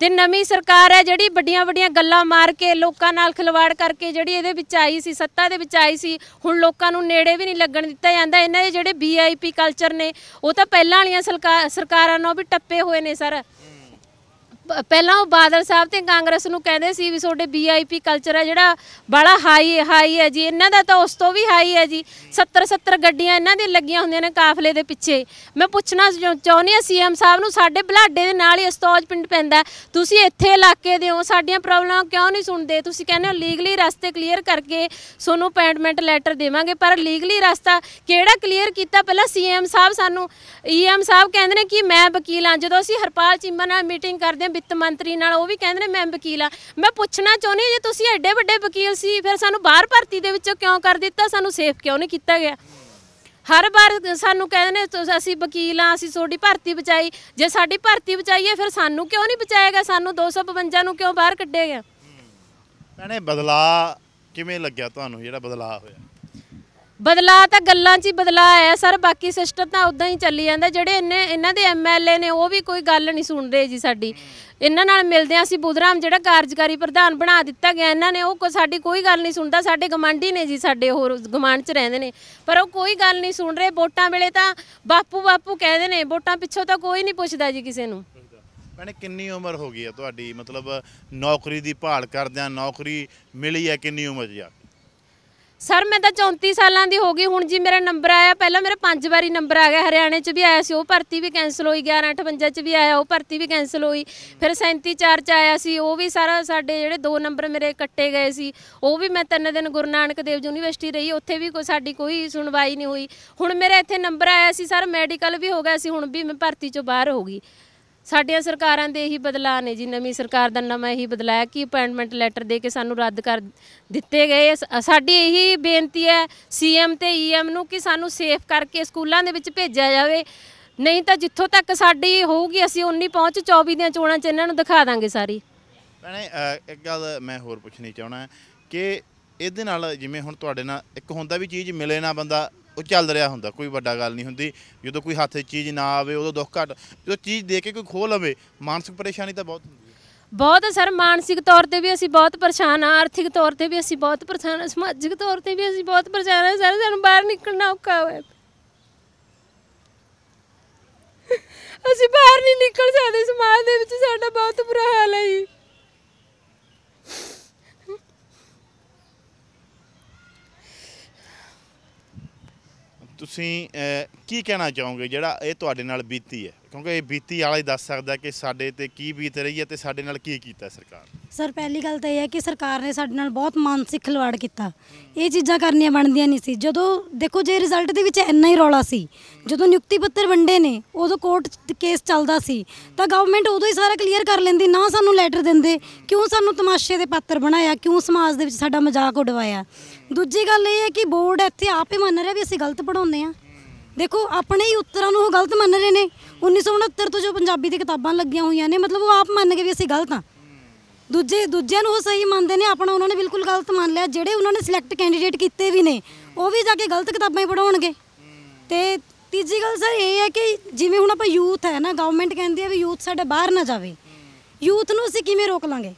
ਤੇ ਨਵੀਂ ਸਰਕਾਰ ਹੈ ਜਿਹੜੀ ਵੱਡੀਆਂ ਵੱਡੀਆਂ ਗੱਲਾਂ ਮਾਰ ਕੇ ਲੋਕਾਂ ਨਾਲ ਖਿਲਵਾੜ ਕਰਕੇ ਜਿਹੜੀ ਇਹਦੇ ਵਿੱਚ ਆਈ ਸੀ ਸੱਤਾ ਦੇ ਵਿੱਚ ਆਈ ਸੀ ਹੁਣ ਲੋਕਾਂ ਨੂੰ ਨੇੜੇ ਵੀ ਨਹੀਂ ਲੱਗਣ ਦਿੱਤਾ ਜਾਂਦਾ ਇਹਨਾਂ ਦੇ ਜਿਹੜੇ ਵੀਆਈਪੀ ਕਲਚਰ ਨੇ ਉਹ ਤਾਂ ਪਹਿਲਾਂ ਵਾਲੀਆਂ ਸਰਕਾਰਾਂ ਨਾਲੋਂ ਵੀ ਟੱਪੇ ਹੋਏ ਨੇ ਸਰ ਪਹਿਲਾਂ ਉਹ ਬਾਦਲ ਸਾਹਿਬ ਤੇ ਕਾਂਗਰਸ ਨੂੰ ਕਹਿੰਦੇ ਸੀ ਵੀ ਤੁਹਾਡੇ ਵੀਆਈਪੀ ਕਲਚਰ ਹੈ ਜਿਹੜਾ ਬੜਾ ਹਾਈ ਹਾਈ ਹੈ ਜੀ ਇਹਨਾਂ ਦਾ ਤਾਂ ਉਸ ਤੋਂ ਵੀ ਹਾਈ ਹੈ ਜੀ 70 70 ਗੱਡੀਆਂ ਇਹਨਾਂ ਦੀ ਲੱਗੀਆਂ ਹੁੰਦੀਆਂ ਨੇ ਕਾਫਲੇ ਦੇ ਪਿੱਛੇ ਮੈਂ ਪੁੱਛਣਾ ਚਾਹੁੰਦੀ ਆ ਸੀਐਮ ਸਾਹਿਬ ਨੂੰ ਸਾਡੇ ਬਲਾਡੇ ਦੇ ਨਾਲ ਹੀ ਅਸਤੌਜ ਪਿੰਡ ਪੈਂਦਾ ਤੁਸੀਂ ਇੱਥੇ ਇਲਾਕੇ ਦੇ ਹੋ ਸਾਡੀਆਂ ਪ੍ਰੋਬਲਮਾਂ ਕਿਉਂ ਨਹੀਂ ਸੁਣਦੇ ਤੁਸੀਂ ਕਹਿੰਦੇ ਹੋ ਲੀਗਲੀ ਰਸਤੇ ਕਲੀਅਰ ਕਰਕੇ ਤੁਹਾਨੂੰ ਅਪਾਇੰਟਮੈਂਟ ਲੈਟਰ ਦੇਵਾਂਗੇ ਪਰ ਲੀਗਲੀ ਰਸਤਾ ਕਿਹੜਾ ਕਲੀਅਰ ਕੀਤਾ ਪਹਿਲਾਂ ਸੀਐਮ ਸਾਹਿਬ ਸਾਨੂੰ ਈਐਮ e ਸਾਹਿਬ ਕਹਿੰਦੇ ਨੇ ਕਿ ਮੈਂ ਵਕੀਲ ਹਾਂ ਜਦੋਂ ਅਸੀਂ ਹਰਪਾਲ ਚੀਮਾ ਨਾਲ ਮੀਟਿੰਗ ਕਰਦੇ ਹਾਂ ਵਿੱਤ ਮੰਤਰੀ ਨਾਲ ਉਹ ਵੀ ਕਹਿੰਦੇ ਨੇ ਮੈਂ ਵਕੀਲ ਆ ਮੈਂ ਪੁੱਛਣਾ ਚਾਹੁੰਦੀ ਹਾਂ ਜੇ ਤੁਸੀਂ ਐਡੇ ਵੱਡੇ ਵਕੀਲ ਸੀ ਫਿਰ ਸਾਨੂੰ ਬਾਹਰ ਭਰਤੀ ਦੇ ਵਿੱਚੋਂ ਕਿਉਂ ਕਰ ਦਿੱਤਾ ਸਾਨੂੰ ਸੇਫ ਕਿਉਂ ਨਹੀਂ ਕੀਤਾ ਗਿਆ ਹਰ ਵਾਰ ਸਾਨੂੰ ਕਹਿੰਦੇ ਨੇ ਅਸੀਂ ਵਕੀਲ ਆ ਅਸੀਂ ਤੁਹਾਡੀ ਭਰਤੀ ਬਚਾਈ ਜੇ ਸਾਡੀ ਭਰਤੀ ਬਚਾਈਏ ਫਿਰ ਸਾਨੂੰ ਕਿਉਂ ਨਹੀਂ ਬਚਾਏਗਾ ਸਾਨੂੰ 252 ਨੂੰ ਕਿਉਂ ਬਾਹਰ ਕੱਢਿਆ ਗਿਆ ਭੈਣੇ ਬਦਲਾ ਕਿਵੇਂ ਲੱਗਿਆ ਤੁਹਾਨੂੰ ਜਿਹੜਾ ਬਦਲਾ ਹੋਇਆ ਬਦਲਾ ਤਾਂ ਗੱਲਾਂ 'ਚ ਹੀ ਬਦਲਾ ਆਇਆ ਸਰ ਬਾਕੀ ਸਿਸਟਮ ਤਾਂ ਉਦਾਂ ਹੀ ਚੱਲੀ ਜਾਂਦਾ ਜਿਹੜੇ ਇੰਨੇ ਇਹਨਾਂ ਦੇ ਐਮਐਲਏ ਨੇ ਉਹ ਵੀ ਕੋਈ ਗੱਲ ਨਹੀਂ ਸੁਣ ਰਹੇ ਜੀ ਸਾਡੀ ਇਹਨਾਂ ਨਾਲ ਮਿਲਦੇ ਆ ਅਸੀਂ ਬੁਧਰਾਮ ਜਿਹੜਾ ਕਾਰਜਕਾਰੀ ਪ੍ਰਧਾਨ ਬਣਾ ਦਿੱਤਾ ਗਿਆ ਇਹਨਾਂ ਨੇ ਉਹ ਸਾਡੀ ਕੋਈ ਗੱਲ ਨਹੀਂ ਸੁਣਦਾ ਸਾਡੇ ਗਮਾਂਢੀ ਨੇ ਜੀ ਸਾਡੇ ਹੋਰ ਗਮਾਂਢ 'ਚ ਰਹਿੰਦੇ ਨੇ ਪਰ ਉਹ ਕੋਈ ਗੱਲ ਨਹੀਂ ਸੁਣ ਰਹੇ ਵੋਟਾਂ ਵੇਲੇ ਤਾਂ ਬਾਪੂ ਬਾਪੂ ਕਹਿੰਦੇ ਨੇ ਵੋਟਾਂ ਪਿੱਛੋਂ ਤਾਂ ਕੋਈ ਨਹੀਂ ਪੁੱਛਦਾ ਜੀ ਕਿਸੇ ਨੂੰ ਭੈਣੇ ਕਿੰਨੀ ਉਮਰ ਹੋ ਗਈ ਆ ਤੁਹਾਡੀ ਮਤਲਬ ਨੌਕਰੀ ਦੀ ਭਾਲ ਕਰਦਿਆਂ ਨੌਕਰੀ ਮਿਲੀ ਆ ਕਿੰਨੀ ਉਮਰ 'ਚ ਆ ਸਰ ਮੈਂ ਤਾਂ 34 ਸਾਲਾਂ ਦੀ ਹੋ ਗਈ ਹੁਣ ਜੀ ਮੇਰਾ ਨੰਬਰ ਆਇਆ ਪਹਿਲਾਂ ਮੇਰਾ ਪੰਜ ਵਾਰੀ ਨੰਬਰ ਆ ਗਿਆ ਹਰਿਆਣੇ 'ਚ ਵੀ ਆਇਆ ਸੀ ਉਹ ਭਰਤੀ ਵੀ ਕੈਨਸਲ ਹੋਈ 1158 'ਚ ਵੀ ਆਇਆ ਉਹ ਭਰਤੀ ਵੀ ਕੈਨਸਲ ਹੋਈ ਫਿਰ 37 4 'ਚ ਆਇਆ ਸੀ ਉਹ ਵੀ ਸਾਰਾ ਸਾਡੇ ਜਿਹੜੇ ਦੋ ਨੰਬਰ ਮੇਰੇ ਕੱਟੇ ਗਏ ਸੀ ਉਹ ਵੀ ਮੈਂ ਤਿੰਨ ਦਿਨ ਗੁਰੂ ਨਾਨਕ ਦੇਵ ਯੂਨੀਵਰਸਿਟੀ ਰਹੀ ਉੱਥੇ ਵੀ ਕੋਈ ਸਾਡੀ ਕੋਈ ਸੁਣਵਾਈ ਨਹੀਂ ਹੋਈ ਹੁਣ ਮੇਰੇ ਇੱਥੇ ਨੰਬਰ ਆਇਆ ਸੀ ਸਰ ਮੈਡੀਕਲ ਵੀ ਹੋ ਗਿਆ ਸੀ ਹੁਣ ਵੀ ਮੈਂ ਭਰਤੀ 'ਚੋਂ ਬਾਹਰ ਹੋ ਗਈ ਸਾਡੀਆਂ ਸਰਕਾਰਾਂ ਦੇ ਇਹੀ ਬਦਲਾਅ ਨੇ ਜੀ ਨਵੀਂ ਸਰਕਾਰ ਦਾ ਨਵਾਂ ਇਹੀ ਬਦਲਾਅ ਕਿ ਅਪਾਇੰਟਮੈਂਟ ਲੈਟਰ ਦੇ ਕੇ ਸਾਨੂੰ ਰੱਦ ਕਰ ਦਿੱਤੇ ਗਏ ਸਾਡੀ ਇਹੀ ਬੇਨਤੀ ਹੈ ਸੀਐਮ ਤੇ ਈਐਮ e ਨੂੰ ਕਿ ਸਾਨੂੰ ਸੇਫ ਕਰਕੇ ਸਕੂਲਾਂ ਦੇ ਵਿੱਚ ਭੇਜਿਆ ਜਾਵੇ ਨਹੀਂ ਤਾਂ ਜਿੱਥੋਂ ਤੱਕ ਸਾਡੀ ਹੋਊਗੀ ਅਸੀਂ ਉਨੀ ਪਹੁੰਚ 24 ਦੀਆਂ ਚੋਣਾਂ 'ਚ ਇਹਨਾਂ ਨੂੰ ਦਿਖਾ ਦਾਂਗੇ ਸਾਰੀ ਭੈਣੇ ਇੱਕ ਗੱਲ ਮੈਂ ਹੋਰ ਪੁੱਛਣੀ ਚਾਹਣਾ ਕਿ ਇਹਦੇ ਨਾਲ ਜਿਵੇਂ ਹੁਣ ਤੁਹਾਡੇ ਨਾਲ ਇੱਕ ਹੁੰਦਾ ਵੀ ਚੀਜ਼ ਮਿਲੇ ਨਾ ਬੰਦਾ ਉਹ ਚੱਲ ਰਿਹਾ ਹੁੰਦਾ ਕੋਈ ਵੱਡਾ ਗੱਲ ਨਹੀਂ ਹੁੰਦੀ ਜਦੋਂ ਕੋਈ ਹੱਥੇ ਚੀਜ਼ ਨਾ ਆਵੇ ਉਦੋਂ ਦੁੱਖ ਘਟ ਜਦੋਂ ਚੀਜ਼ ਦੇ ਕੇ ਕੋਈ ਖੋ ਲਵੇ ਮਾਨਸਿਕ ਪਰੇਸ਼ਾਨੀ ਤਾਂ ਬਹੁਤ ਹੁੰਦੀ ਹੈ ਬਹੁਤ ਸਰ ਮਾਨਸਿਕ ਤੌਰ ਤੇ ਵੀ ਅਸੀਂ ਬਹੁਤ ਪਰੇਸ਼ਾਨ ਆ ਆਰਥਿਕ ਤੌਰ ਤੇ ਵੀ ਅਸੀਂ ਬਹੁਤ ਪਰੇਸ਼ਾਨ ਆ ਸਮਾਜਿਕ ਤੌਰ ਤੇ ਵੀ ਅਸੀਂ ਬਹੁਤ ਪਰੇਸ਼ਾਨ ਆ ਸਰ ਸਾਨੂੰ ਬਾਹਰ ਨਿਕਲਣਾ ਔਖਾ ਹੋਇਆ ਅਸੀਂ ਬਾਹਰ ਨਹੀਂ ਨਿਕਲ ਸਕਦੇ ਸਮਾਜ ਦੇ ਵਿੱਚ ਸਾਡਾ ਬਹੁਤ ਬੁਰਾ ਹਾਲ ਹੈ ਜੀ ਤੁਸੀਂ ਕੀ ਕਹਿਣਾ ਚਾਹੋਗੇ ਜਿਹੜਾ ਇਹ ਤੁਹਾਡੇ ਨਾਲ ਬੀਤੀ ਹੈ ਕਿਉਂਕਿ ਇਹ ਬੀਤੀ ਵਾਲਾ ਹੀ ਦੱਸ ਸਕਦਾ ਕਿ ਸਾਡੇ ਤੇ ਕੀ ਬੀਤ ਰਹੀ ਹੈ ਤੇ ਸਾਡੇ ਨਾਲ ਕੀ ਕੀਤਾ ਸਰਕਾਰ ਸਰ ਪਹਿਲੀ ਗੱਲ ਤਾਂ ਇਹ ਹੈ ਕਿ ਸਰਕਾਰ ਨੇ ਸਾਡੇ ਨਾਲ ਬਹੁਤ ਮਾਨਸਿਕ ਖਿਲਵਾੜ ਕੀਤਾ ਇਹ ਚੀਜ਼ਾਂ ਕਰਨੀਆਂ ਬਣਦੀਆਂ ਨਹੀਂ ਸੀ ਜਦੋਂ ਦੇਖੋ ਜੇ ਰਿਜ਼ਲਟ ਦੇ ਵਿੱਚ ਇੰਨਾ ਹੀ ਰੌਲਾ ਸੀ ਜਦੋਂ ਨਿਯੁਕਤੀ ਪੱਤਰ ਵੰਡੇ ਨੇ ਉਦੋਂ ਕੋਰਟ ਕੇਸ ਚੱਲਦਾ ਸੀ ਤਾਂ ਗਵਰਨਮੈਂਟ ਉਦੋਂ ਹੀ ਸਾਰਾ ਕਲੀਅਰ ਕਰ ਲੈਂਦੀ ਨਾ ਸਾਨੂੰ ਲੈਟਰ ਦਿੰਦੇ ਕਿਉਂ ਸਾਨੂੰ ਤਮਾਸ਼ੇ ਦੇ ਪਾਤਰ ਬਣਾਇਆ ਕਿਉਂ ਸਮਾਜ ਦੇ ਵਿੱਚ ਸਾਡਾ ਮਜ਼ਾਕ ਉਡਵਾਇਆ ਦੂਜੀ ਗੱਲ ਇਹ ਹੈ ਕਿ ਬੋਰਡ ਇੱਥੇ ਆਪ ਹੀ ਮੰਨ ਰਿਹਾ ਵੀ ਅਸੀਂ ਗਲਤ ਪੜਾਉਂਦੇ ਆ ਦੇਖੋ ਆਪਣੇ ਹੀ ਉੱਤਰਾਂ ਨੂੰ ਉਹ ਗਲਤ ਮੰਨ ਰਹੇ ਨੇ 1969 ਤੋਂ ਜੋ ਪੰਜਾਬੀ ਦੀ ਕਿਤਾਬਾਂ ਲੱਗੀਆਂ ਹੋਈਆਂ ਨੇ ਮਤਲਬ ਉਹ ਆਪ ਮੰਨ ਕੇ ਵੀ ਅਸੀਂ ਗਲਤ ਆ ਦੂਜੇ ਦੂਜਿਆਂ ਨੂੰ ਉਹ ਸਹੀ ਮੰਨਦੇ ਨੇ ਆਪਣਾ ਉਹਨਾਂ ਨੇ ਬਿਲਕੁਲ ਗਲਤ ਮੰਨ ਲਿਆ ਜਿਹੜੇ ਉਹਨਾਂ ਨੇ ਸਿਲੈਕਟ ਕੈਂਡੀਡੇਟ ਕੀਤੇ ਵੀ ਨੇ ਉਹ ਵੀ ਜਾ ਕੇ ਗਲਤ ਕਿਤਾਬਾਂ ਹੀ ਪੜਾਉਣਗੇ ਤੇ ਤੀਜੀ ਗੱਲ ਸਰ ਇਹ ਹੈ ਕਿ ਜਿਵੇਂ ਹੁਣ ਆਪਾਂ ਯੂਥ ਹੈ ਨਾ ਗਵਰਨਮੈਂਟ ਕਹਿੰਦੀ ਹੈ ਵੀ ਯੂਥ ਸਾਡੇ ਬਾਹਰ ਨਾ ਜਾਵੇ ਯੂਥ ਨੂੰ ਅਸੀਂ ਕਿਵੇਂ ਰੋਕ ਲਾਂਗੇ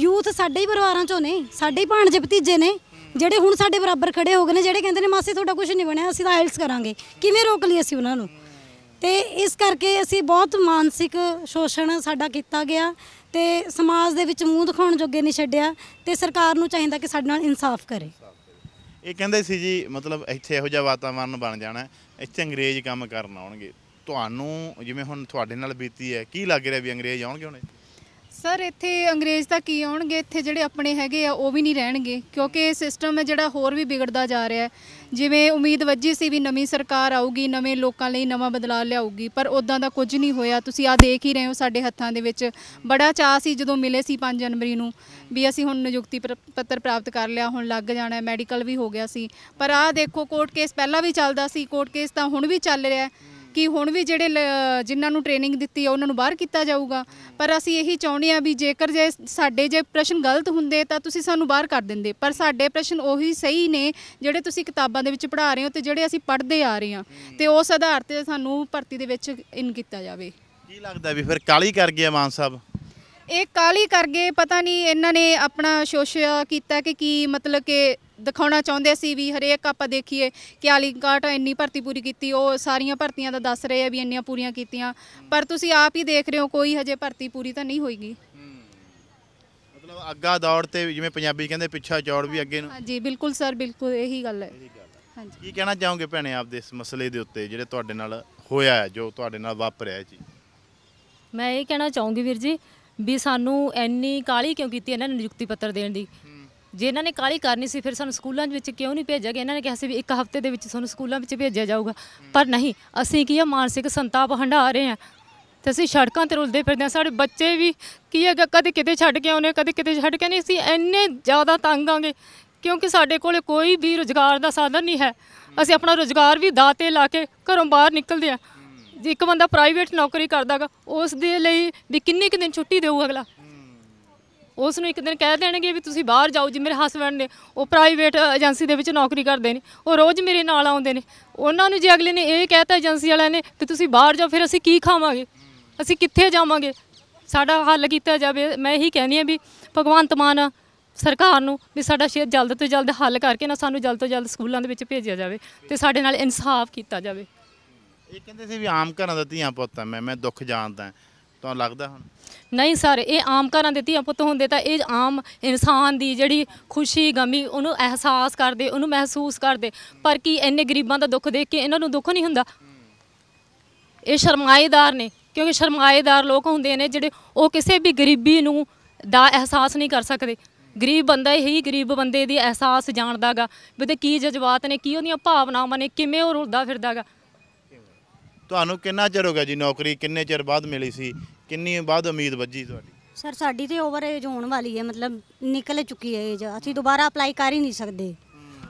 ਯੂਥ ਸਾਡੇ ਹੀ ਪਰਿਵਾਰਾਂ ਚੋਂ ਨੇ ਸਾਡੇ ਹੀ ਭਾਣਜੇ ਭਤੀਜੇ ਨੇ ਜਿਹੜੇ ਹੁਣ ਸਾਡੇ ਬਰਾਬਰ ਖੜੇ ਹੋ ਗਏ ਨੇ ਜਿਹੜੇ ਕਹਿੰਦੇ ਨੇ ਮਾਸੀ ਤੁਹਾਡਾ ਕੁਝ ਨਹੀਂ ਬਣਿਆ ਅਸੀਂ ਤਾਂ ਆਇਲਸ ਕਰਾਂਗੇ ਕਿਵੇਂ ਰੋਕ ਲਈ ਅਸੀਂ ਉਹਨਾਂ ਨੂੰ ਤੇ ਇਸ ਕਰਕੇ ਅਸੀਂ ਬਹੁਤ ਮਾਨਸਿਕ ਸ਼ੋਸ਼ਣ ਸਾਡਾ ਕੀਤਾ ਗਿਆ ਤੇ ਸਮਾਜ ਦੇ ਵਿੱਚ ਮੂੰਹ ਦਿਖਾਉਣ ਜੋਗੇ ਨਹੀਂ ਛੱਡਿਆ ਤੇ ਸਰਕਾਰ ਨੂੰ ਚਾਹੀਦਾ ਕਿ ਸਾਡੇ ਨਾਲ ਇਨਸਾਫ ਕਰੇ ਇਹ ਕਹਿੰਦੇ ਸੀ ਜੀ ਮਤਲਬ ਇੱਥੇ ਇਹੋ ਜਿਹਾ ਵਾਤਾਵਰਨ ਬਣ ਜਾਣਾ ਇੱਥੇ ਅੰਗਰੇਜ਼ ਕੰਮ ਕਰਨ ਆਉਣਗੇ ਤੁਹਾਨੂੰ ਜਿਵੇਂ ਹੁਣ ਤੁਹਾਡੇ ਨਾਲ ਬੀਤੀ ਹੈ ਕੀ ਲੱਗ ਰਿਹਾ ਵੀ ਅੰਗਰੇਜ਼ ਆਉਣਗੇ ਹੁਣ ਸਰ ਇੱਥੇ ਅੰਗਰੇਜ਼ ਤਾਂ ਕੀ ਆਉਣਗੇ ਇੱਥੇ ਜਿਹੜੇ ਆਪਣੇ ਹੈਗੇ ਆ ਉਹ ਵੀ ਨਹੀਂ ਰਹਿਣਗੇ ਕਿਉਂਕਿ ਇਹ ਸਿਸਟਮ ਹੈ ਜਿਹੜਾ ਹੋਰ ਵੀ ਵਿਗੜਦਾ ਜਾ ਰਿਹਾ ਹੈ ਜਿਵੇਂ ਉਮੀਦ ਵੱਜੀ ਸੀ ਵੀ ਨਵੀਂ ਸਰਕਾਰ ਆਊਗੀ ਨਵੇਂ ਲੋਕਾਂ ਲਈ ਨਵਾਂ ਬਦਲਾਅ ਲਿਆਊਗੀ ਪਰ ਉਦਾਂ ਦਾ ਕੁਝ ਨਹੀਂ ਹੋਇਆ ਤੁਸੀਂ ਆ ਦੇਖ ਹੀ ਰਹੇ ਹੋ ਸਾਡੇ ਹੱਥਾਂ ਦੇ ਵਿੱਚ ਬੜਾ ਚਾਹ ਸੀ ਜਦੋਂ ਮਿਲੇ ਸੀ 5 ਜਨਵਰੀ ਨੂੰ ਵੀ ਅਸੀਂ ਹੁਣ ਨਿਯੁਕਤੀ ਪੱਤਰ ਪ੍ਰਾਪਤ ਕਰ ਲਿਆ ਹੁਣ ਲੱਗ ਜਾਣਾ ਮੈਡੀਕਲ ਵੀ ਹੋ ਗਿਆ ਸੀ ਪਰ ਆ ਦੇਖੋ ਕੋਰਟ ਕੇਸ ਪਹਿਲਾਂ ਵੀ ਚੱਲਦਾ ਸੀ ਕੋਰਟ ਕੇਸ ਤਾਂ ਹੁਣ ਵੀ ਚੱਲ ਰਿਹਾ ਹੈ ਕਿ ਹੁਣ ਵੀ ਜਿਹੜੇ ਜਿਨ੍ਹਾਂ ਨੂੰ ਟ੍ਰੇਨਿੰਗ ਦਿੱਤੀ ਹੈ ਉਹਨਾਂ ਨੂੰ ਬਾਹਰ ਕੀਤਾ ਜਾਊਗਾ ਪਰ ਅਸੀਂ ਇਹੀ ਚਾਹੁੰਦੇ ਆ ਵੀ ਜੇਕਰ ਜੇ ਸਾਡੇ ਜੇ ਪ੍ਰਸ਼ਨ ਗਲਤ ਹੁੰਦੇ ਤਾਂ ਤੁਸੀਂ ਸਾਨੂੰ ਬਾਹਰ ਕਰ ਦਿੰਦੇ ਪਰ ਸਾਡੇ ਪ੍ਰਸ਼ਨ ਉਹੀ ਸਹੀ ਨੇ ਜਿਹੜੇ ਤੁਸੀਂ ਕਿਤਾਬਾਂ ਦੇ ਵਿੱਚ ਪੜ੍ਹਾ ਰਹੇ ਹੋ ਤੇ ਜਿਹੜੇ ਅਸੀਂ ਪੜ੍ਹਦੇ ਆ ਰਹੇ ਹਾਂ ਤੇ ਉਸ ਆਧਾਰ ਤੇ ਸਾਨੂੰ ਭਰਤੀ ਦੇ ਵਿੱਚ ਇਨ ਕੀਤਾ ਜਾਵੇ ਕੀ ਲੱਗਦਾ ਵੀ ਫਿਰ ਕਾਲੀ ਕਰ ਗਿਆ ਮਾਨ ਸਾਹਿਬ ਇਹ ਕਾਲੀ ਕਰ ਗਏ ਪਤਾ ਨਹੀਂ ਇਹਨਾਂ ਨੇ ਆਪਣਾ ਸ਼ੋਸ਼ਾ ਕੀਤਾ ਕਿ ਕੀ ਮਤਲਬ ਕਿ ਦਿਖਾਉਣਾ ਚਾਹੁੰਦੇ ਸੀ ਵੀ ਹਰੇਕ ਆਪਾਂ ਦੇਖੀਏ ਕਿ ਆਲੀਗਾਟ ਇੰਨੀ ਭਰਤੀ ਪੂਰੀ ਕੀਤੀ ਉਹ ਸਾਰੀਆਂ ਭਰਤੀਆਂ ਦਾ ਦੱਸ ਰਹੇ ਆ ਵੀ ਇੰਨੀਆਂ ਪੂਰੀਆਂ ਕੀਤੀਆਂ ਪਰ ਤੁਸੀਂ ਆਪ ਹੀ ਦੇਖ ਰਹੇ ਹੋ ਕੋਈ ਹਜੇ ਭਰਤੀ ਪੂਰੀ ਤਾਂ ਨਹੀਂ ਹੋਈਗੀ ਮਤਲਬ ਅੱਗਾ ਦੌੜ ਤੇ ਜਿਵੇਂ ਪੰਜਾਬੀ ਕਹਿੰਦੇ ਪਿੱਛਾ ਚੌੜ ਵੀ ਅੱਗੇ ਨੂੰ ਹਾਂਜੀ ਬਿਲਕੁਲ ਸਰ ਬਿਲਕੁਲ ਇਹੀ ਗੱਲ ਹੈ ਹਾਂਜੀ ਕੀ ਕਹਿਣਾ ਚਾਹੋਗੇ ਭੈਣੇ ਆਪਦੇ ਇਸ ਮਸਲੇ ਦੇ ਉੱਤੇ ਜਿਹੜੇ ਤੁਹਾਡੇ ਨਾਲ ਹੋਇਆ ਹੈ ਜੋ ਤੁਹਾਡੇ ਨਾਲ ਵਾਪਰਿਆ ਹੈ ਜੀ ਮੈਂ ਇਹ ਕਹਿਣਾ ਚਾਹੂੰਗੀ ਵੀਰ ਜੀ ਵੀ ਸਾਨੂੰ ਇੰਨੀ ਕਾਲੀ ਕਿਉਂ ਕੀਤੀ ਇਹਨਾਂ ਨੇ ਨਿਯੁਕਤੀ ਪੱਤਰ ਦੇਣ ਦੀ ਜੇ ਇਹਨਾਂ ਨੇ ਕਾਲੀ ਕਰਨੀ ਸੀ ਫਿਰ ਸਾਨੂੰ ਸਕੂਲਾਂ ਵਿੱਚ ਕਿਉਂ ਨਹੀਂ ਭੇਜਿਆ ਗਿਆ ਇਹਨਾਂ ਨੇ ਕਿਹਾ ਸੀ ਵੀ ਇੱਕ ਹਫ਼ਤੇ ਦੇ ਵਿੱਚ ਸਾਨੂੰ ਸਕੂਲਾਂ ਵਿੱਚ ਭੇਜਿਆ ਜਾਊਗਾ ਪਰ ਨਹੀਂ ਅਸੀਂ ਕੀ ਆ ਮਾਨਸਿਕ ਸੰਤਾਪ ਹੰਡਾ ਰਹੇ ਆ ਤੇ ਅਸੀਂ ਸੜਕਾਂ ਤੇ ਰੁਲਦੇ ਫਿਰਦੇ ਆ ਸਾਡੇ ਬੱਚੇ ਵੀ ਕੀ ਹੈਗਾ ਕਦੇ ਕਿਤੇ ਛੱਡ ਕੇ ਆਉਨੇ ਕਦੇ ਕਿਤੇ ਛੱਡ ਕੇ ਨਹੀਂ ਅਸੀਂ ਇੰਨੇ ਜ਼ਿਆਦਾ ਤੰਗ ਆਂਗੇ ਕਿਉਂਕਿ ਸਾਡੇ ਕੋਲੇ ਕੋਈ ਵੀ ਰੋਜ਼ਗਾਰ ਦਾ ਸਾਧਨ ਨਹੀਂ ਹੈ ਅਸੀਂ ਆਪਣਾ ਰੋਜ਼ਗਾਰ ਵੀ ਦਾਤੇ ਲਾ ਕੇ ਘਰੋਂ ਬਾਹਰ ਨਿਕਲਦੇ ਆ ਜੇ ਇੱਕ ਬੰਦਾ ਪ੍ਰਾਈਵੇਟ ਨੌਕਰੀ ਕਰਦਾਗਾ ਉਸ ਦੇ ਲਈ ਵੀ ਕਿੰਨੇ ਕਿ ਦਿਨ ਛੁੱਟੀ ਦੇਊ ਅਗਲਾ ਉਸ ਨੂੰ ਇੱਕ ਦਿਨ ਕਹਿ ਦੇਣਗੇ ਵੀ ਤੁਸੀਂ ਬਾਹਰ ਜਾਓ ਜੀ ਮੇਰੇ ਹਸਬੰਡ ਨੇ ਉਹ ਪ੍ਰਾਈਵੇਟ ਏਜੰਸੀ ਦੇ ਵਿੱਚ ਨੌਕਰੀ ਕਰਦੇ ਨੇ ਉਹ ਰੋਜ਼ ਮੇਰੇ ਨਾਲ ਆਉਂਦੇ ਨੇ ਉਹਨਾਂ ਨੂੰ ਜੇ ਅਗਲੇ ਨੇ ਇਹ ਕਹਿਤਾ ਏਜੰਸੀ ਵਾਲਿਆਂ ਨੇ ਤੇ ਤੁਸੀਂ ਬਾਹਰ ਜਾਓ ਫਿਰ ਅਸੀਂ ਕੀ ਖਾਵਾਂਗੇ ਅਸੀਂ ਕਿੱਥੇ ਜਾਵਾਂਗੇ ਸਾਡਾ ਹੱਲ ਕੀਤਾ ਜਾਵੇ ਮੈਂ ਇਹੀ ਕਹਿੰਦੀ ਆ ਵੀ ਭਗਵੰਤ ਮਾਨ ਸਰਕਾਰ ਨੂੰ ਵੀ ਸਾਡਾ ਸ਼ੇਰ ਜਲਦ ਤੋਂ ਜਲਦ ਹੱਲ ਕਰਕੇ ਨਾ ਸਾਨੂੰ ਜਲਦ ਤੋਂ ਜਲਦ ਸਕੂਲਾਂ ਦੇ ਵਿੱਚ ਭੇਜਿਆ ਜਾਵੇ ਤੇ ਸਾਡੇ ਨਾਲ ਇਨਸਾਫ ਕੀਤਾ ਜਾਵੇ ਇਹ ਕਹਿੰਦੇ ਸੀ ਵੀ ਆਮ ਘਰਾਂ ਦਾ ਧੀਆਂ ਪੁੱਤ ਆ ਮੈਂ ਮੈਂ ਦੁੱਖ ਜਾਣਦਾ ਤਾਂ ਲੱਗਦਾ ਹੁਣ ਨਹੀਂ ਸਰ ਇਹ ਆਮ ਘਰਾਂ ਦੇ ਧੀਆਂ ਪੁੱਤ ਹੁੰਦੇ ਤਾਂ ਇਹ ਆਮ ਇਨਸਾਨ ਦੀ ਜਿਹੜੀ ਖੁਸ਼ੀ ਗਮੀ ਉਹਨੂੰ ਅਹਿਸਾਸ ਕਰਦੇ ਉਹਨੂੰ ਮਹਿਸੂਸ ਕਰਦੇ ਪਰ ਕੀ ਇੰਨੇ ਗਰੀਬਾਂ ਦਾ ਦੁੱਖ ਦੇਖ ਕੇ ਇਹਨਾਂ ਨੂੰ ਦੁੱਖ ਨਹੀਂ ਹੁੰਦਾ ਇਹ ਸ਼ਰਮਾਏਦਾਰ ਨੇ ਕਿਉਂਕਿ ਸ਼ਰਮਾਏਦਾਰ ਲੋਕ ਹੁੰਦੇ ਨੇ ਜਿਹੜੇ ਉਹ ਕਿਸੇ ਵੀ ਗਰੀਬੀ ਨੂੰ ਦਾ ਅਹਿਸਾਸ ਨਹੀਂ ਕਰ ਸਕਦੇ ਗਰੀਬ ਬੰਦਾ ਹੀ ਗਰੀਬ ਬੰਦੇ ਦੀ ਅਹਿਸਾਸ ਜਾਣਦਾਗਾ ਵੀ ਤੇ ਕੀ ਜਜ਼ਬਾਤ ਨੇ ਕੀ ਉਹਦੀਆਂ ਭਾਵਨਾਵਾਂ ਨੇ ਕਿਵੇਂ ਉਹ ਰੁਲਦਾ ਫਿਰਦਾਗਾ ਤੁਹਾਨੂੰ ਕਿੰਨਾ ਚਿਰ ਹੋ ਗਿਆ ਜੀ ਨੌਕਰੀ ਕਿੰਨੇ ਚਿਰ ਬਾਅਦ ਮਿਲੀ ਸੀ ਕਿੰਨੀ ਬਾਅਦ ਉਮੀਦ ਵੱਜੀ ਤੁਹਾਡੀ ਸਰ ਸਾਡੀ ਤੇ ਓਵਰ ਏਜ ਹੋਣ ਵਾਲੀ ਹੈ ਮਤਲਬ ਨਿਕਲ ਚੁੱਕੀ ਹੈ ਏਜ ਅਸੀਂ ਦੁਬਾਰਾ ਅਪਲਾਈ ਕਰ ਹੀ ਨਹੀਂ ਸਕਦੇ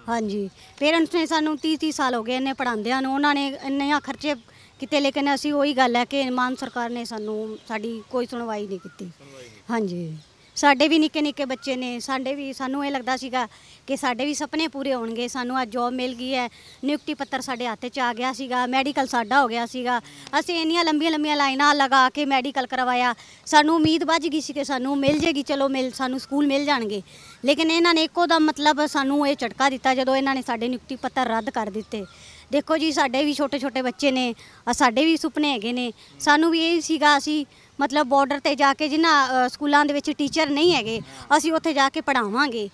ਹਾਂਜੀ ਪੇਰੈਂਟਸ ਨੇ ਸਾਨੂੰ 30 30 ਸਾਲ ਹੋ ਗਏ ਇਹਨੇ ਪੜਾਉਂਦਿਆਂ ਨੂੰ ਉਹਨਾਂ ਨੇ ਇੰਨੇ ਖਰਚੇ ਕਿਤੇ ਲੇਕਿਨ ਅਸੀਂ ਉਹੀ ਗੱਲ ਹੈ ਕਿ ਮਾਨ ਸਰਕਾਰ ਨੇ ਸਾਨੂੰ ਸਾਡੀ ਕੋਈ ਸੁਣਵਾਈ ਨਹੀਂ ਕੀਤੀ ਹਾਂਜੀ ਸਾਡੇ ਵੀ ਨਿੱਕੇ ਨਿੱਕੇ ਬੱਚੇ ਨੇ ਸਾਡੇ ਵੀ ਸਾਨੂੰ ਇਹ ਲੱਗਦਾ ਸੀਗਾ ਕਿ ਸਾਡੇ ਵੀ ਸੁਪਨੇ ਪੂਰੇ ਹੋਣਗੇ ਸਾਨੂੰ ਆ ਜੌਬ ਮਿਲ ਗਈ ਹੈ ਨਿਯੁਕਤੀ ਪੱਤਰ ਸਾਡੇ ਹੱਥੇ 'ਚ ਆ ਗਿਆ ਸੀਗਾ ਮੈਡੀਕਲ ਸਾਡਾ ਹੋ ਗਿਆ ਸੀਗਾ ਅਸੀਂ ਇੰਨੀਆਂ ਲੰਬੀਆਂ ਲੰਬੀਆਂ ਲਾਈਨਾਂ ਲਗਾ ਕੇ ਮੈਡੀਕਲ ਕਰਵਾਇਆ ਸਾਨੂੰ ਉਮੀਦ ਵੱਜ ਗਈ ਸੀ ਕਿ ਸਾਨੂੰ ਮਿਲ ਜੇਗੀ ਚਲੋ ਮਿਲ ਸਾਨੂੰ ਸਕੂਲ ਮਿਲ ਜਾਣਗੇ ਲੇਕਿਨ ਇਹਨਾਂ ਨੇ ਇੱਕੋ ਦਾ ਮਤਲਬ ਸਾਨੂੰ ਇਹ ਝਟਕਾ ਦਿੱਤਾ ਜਦੋਂ ਇਹਨਾਂ ਨੇ ਸਾਡੇ ਨਿਯੁਕਤੀ ਪੱਤਰ ਰੱਦ ਕਰ ਦਿੱਤੇ ਦੇਖੋ ਜੀ ਸਾਡੇ ਵੀ ਛੋਟੇ ਛੋਟੇ ਬੱਚੇ ਨੇ ਸਾਡੇ ਵੀ ਸੁਪਨੇ ਹੈਗੇ ਨੇ ਸਾਨੂੰ ਵੀ ਇਹ ਸੀਗਾ ਅਸੀਂ ਮਤਲਬ ਬਾਰਡਰ ਤੇ ਜਾ ਕੇ ਜਿਨ੍ਹਾਂ ਸਕੂਲਾਂ ਦੇ ਵਿੱਚ ਟੀਚਰ ਨਹੀਂ ਹੈਗੇ ਅਸੀਂ ਉੱਥੇ ਜਾ ਕੇ ਪੜਾਵਾਂਗੇ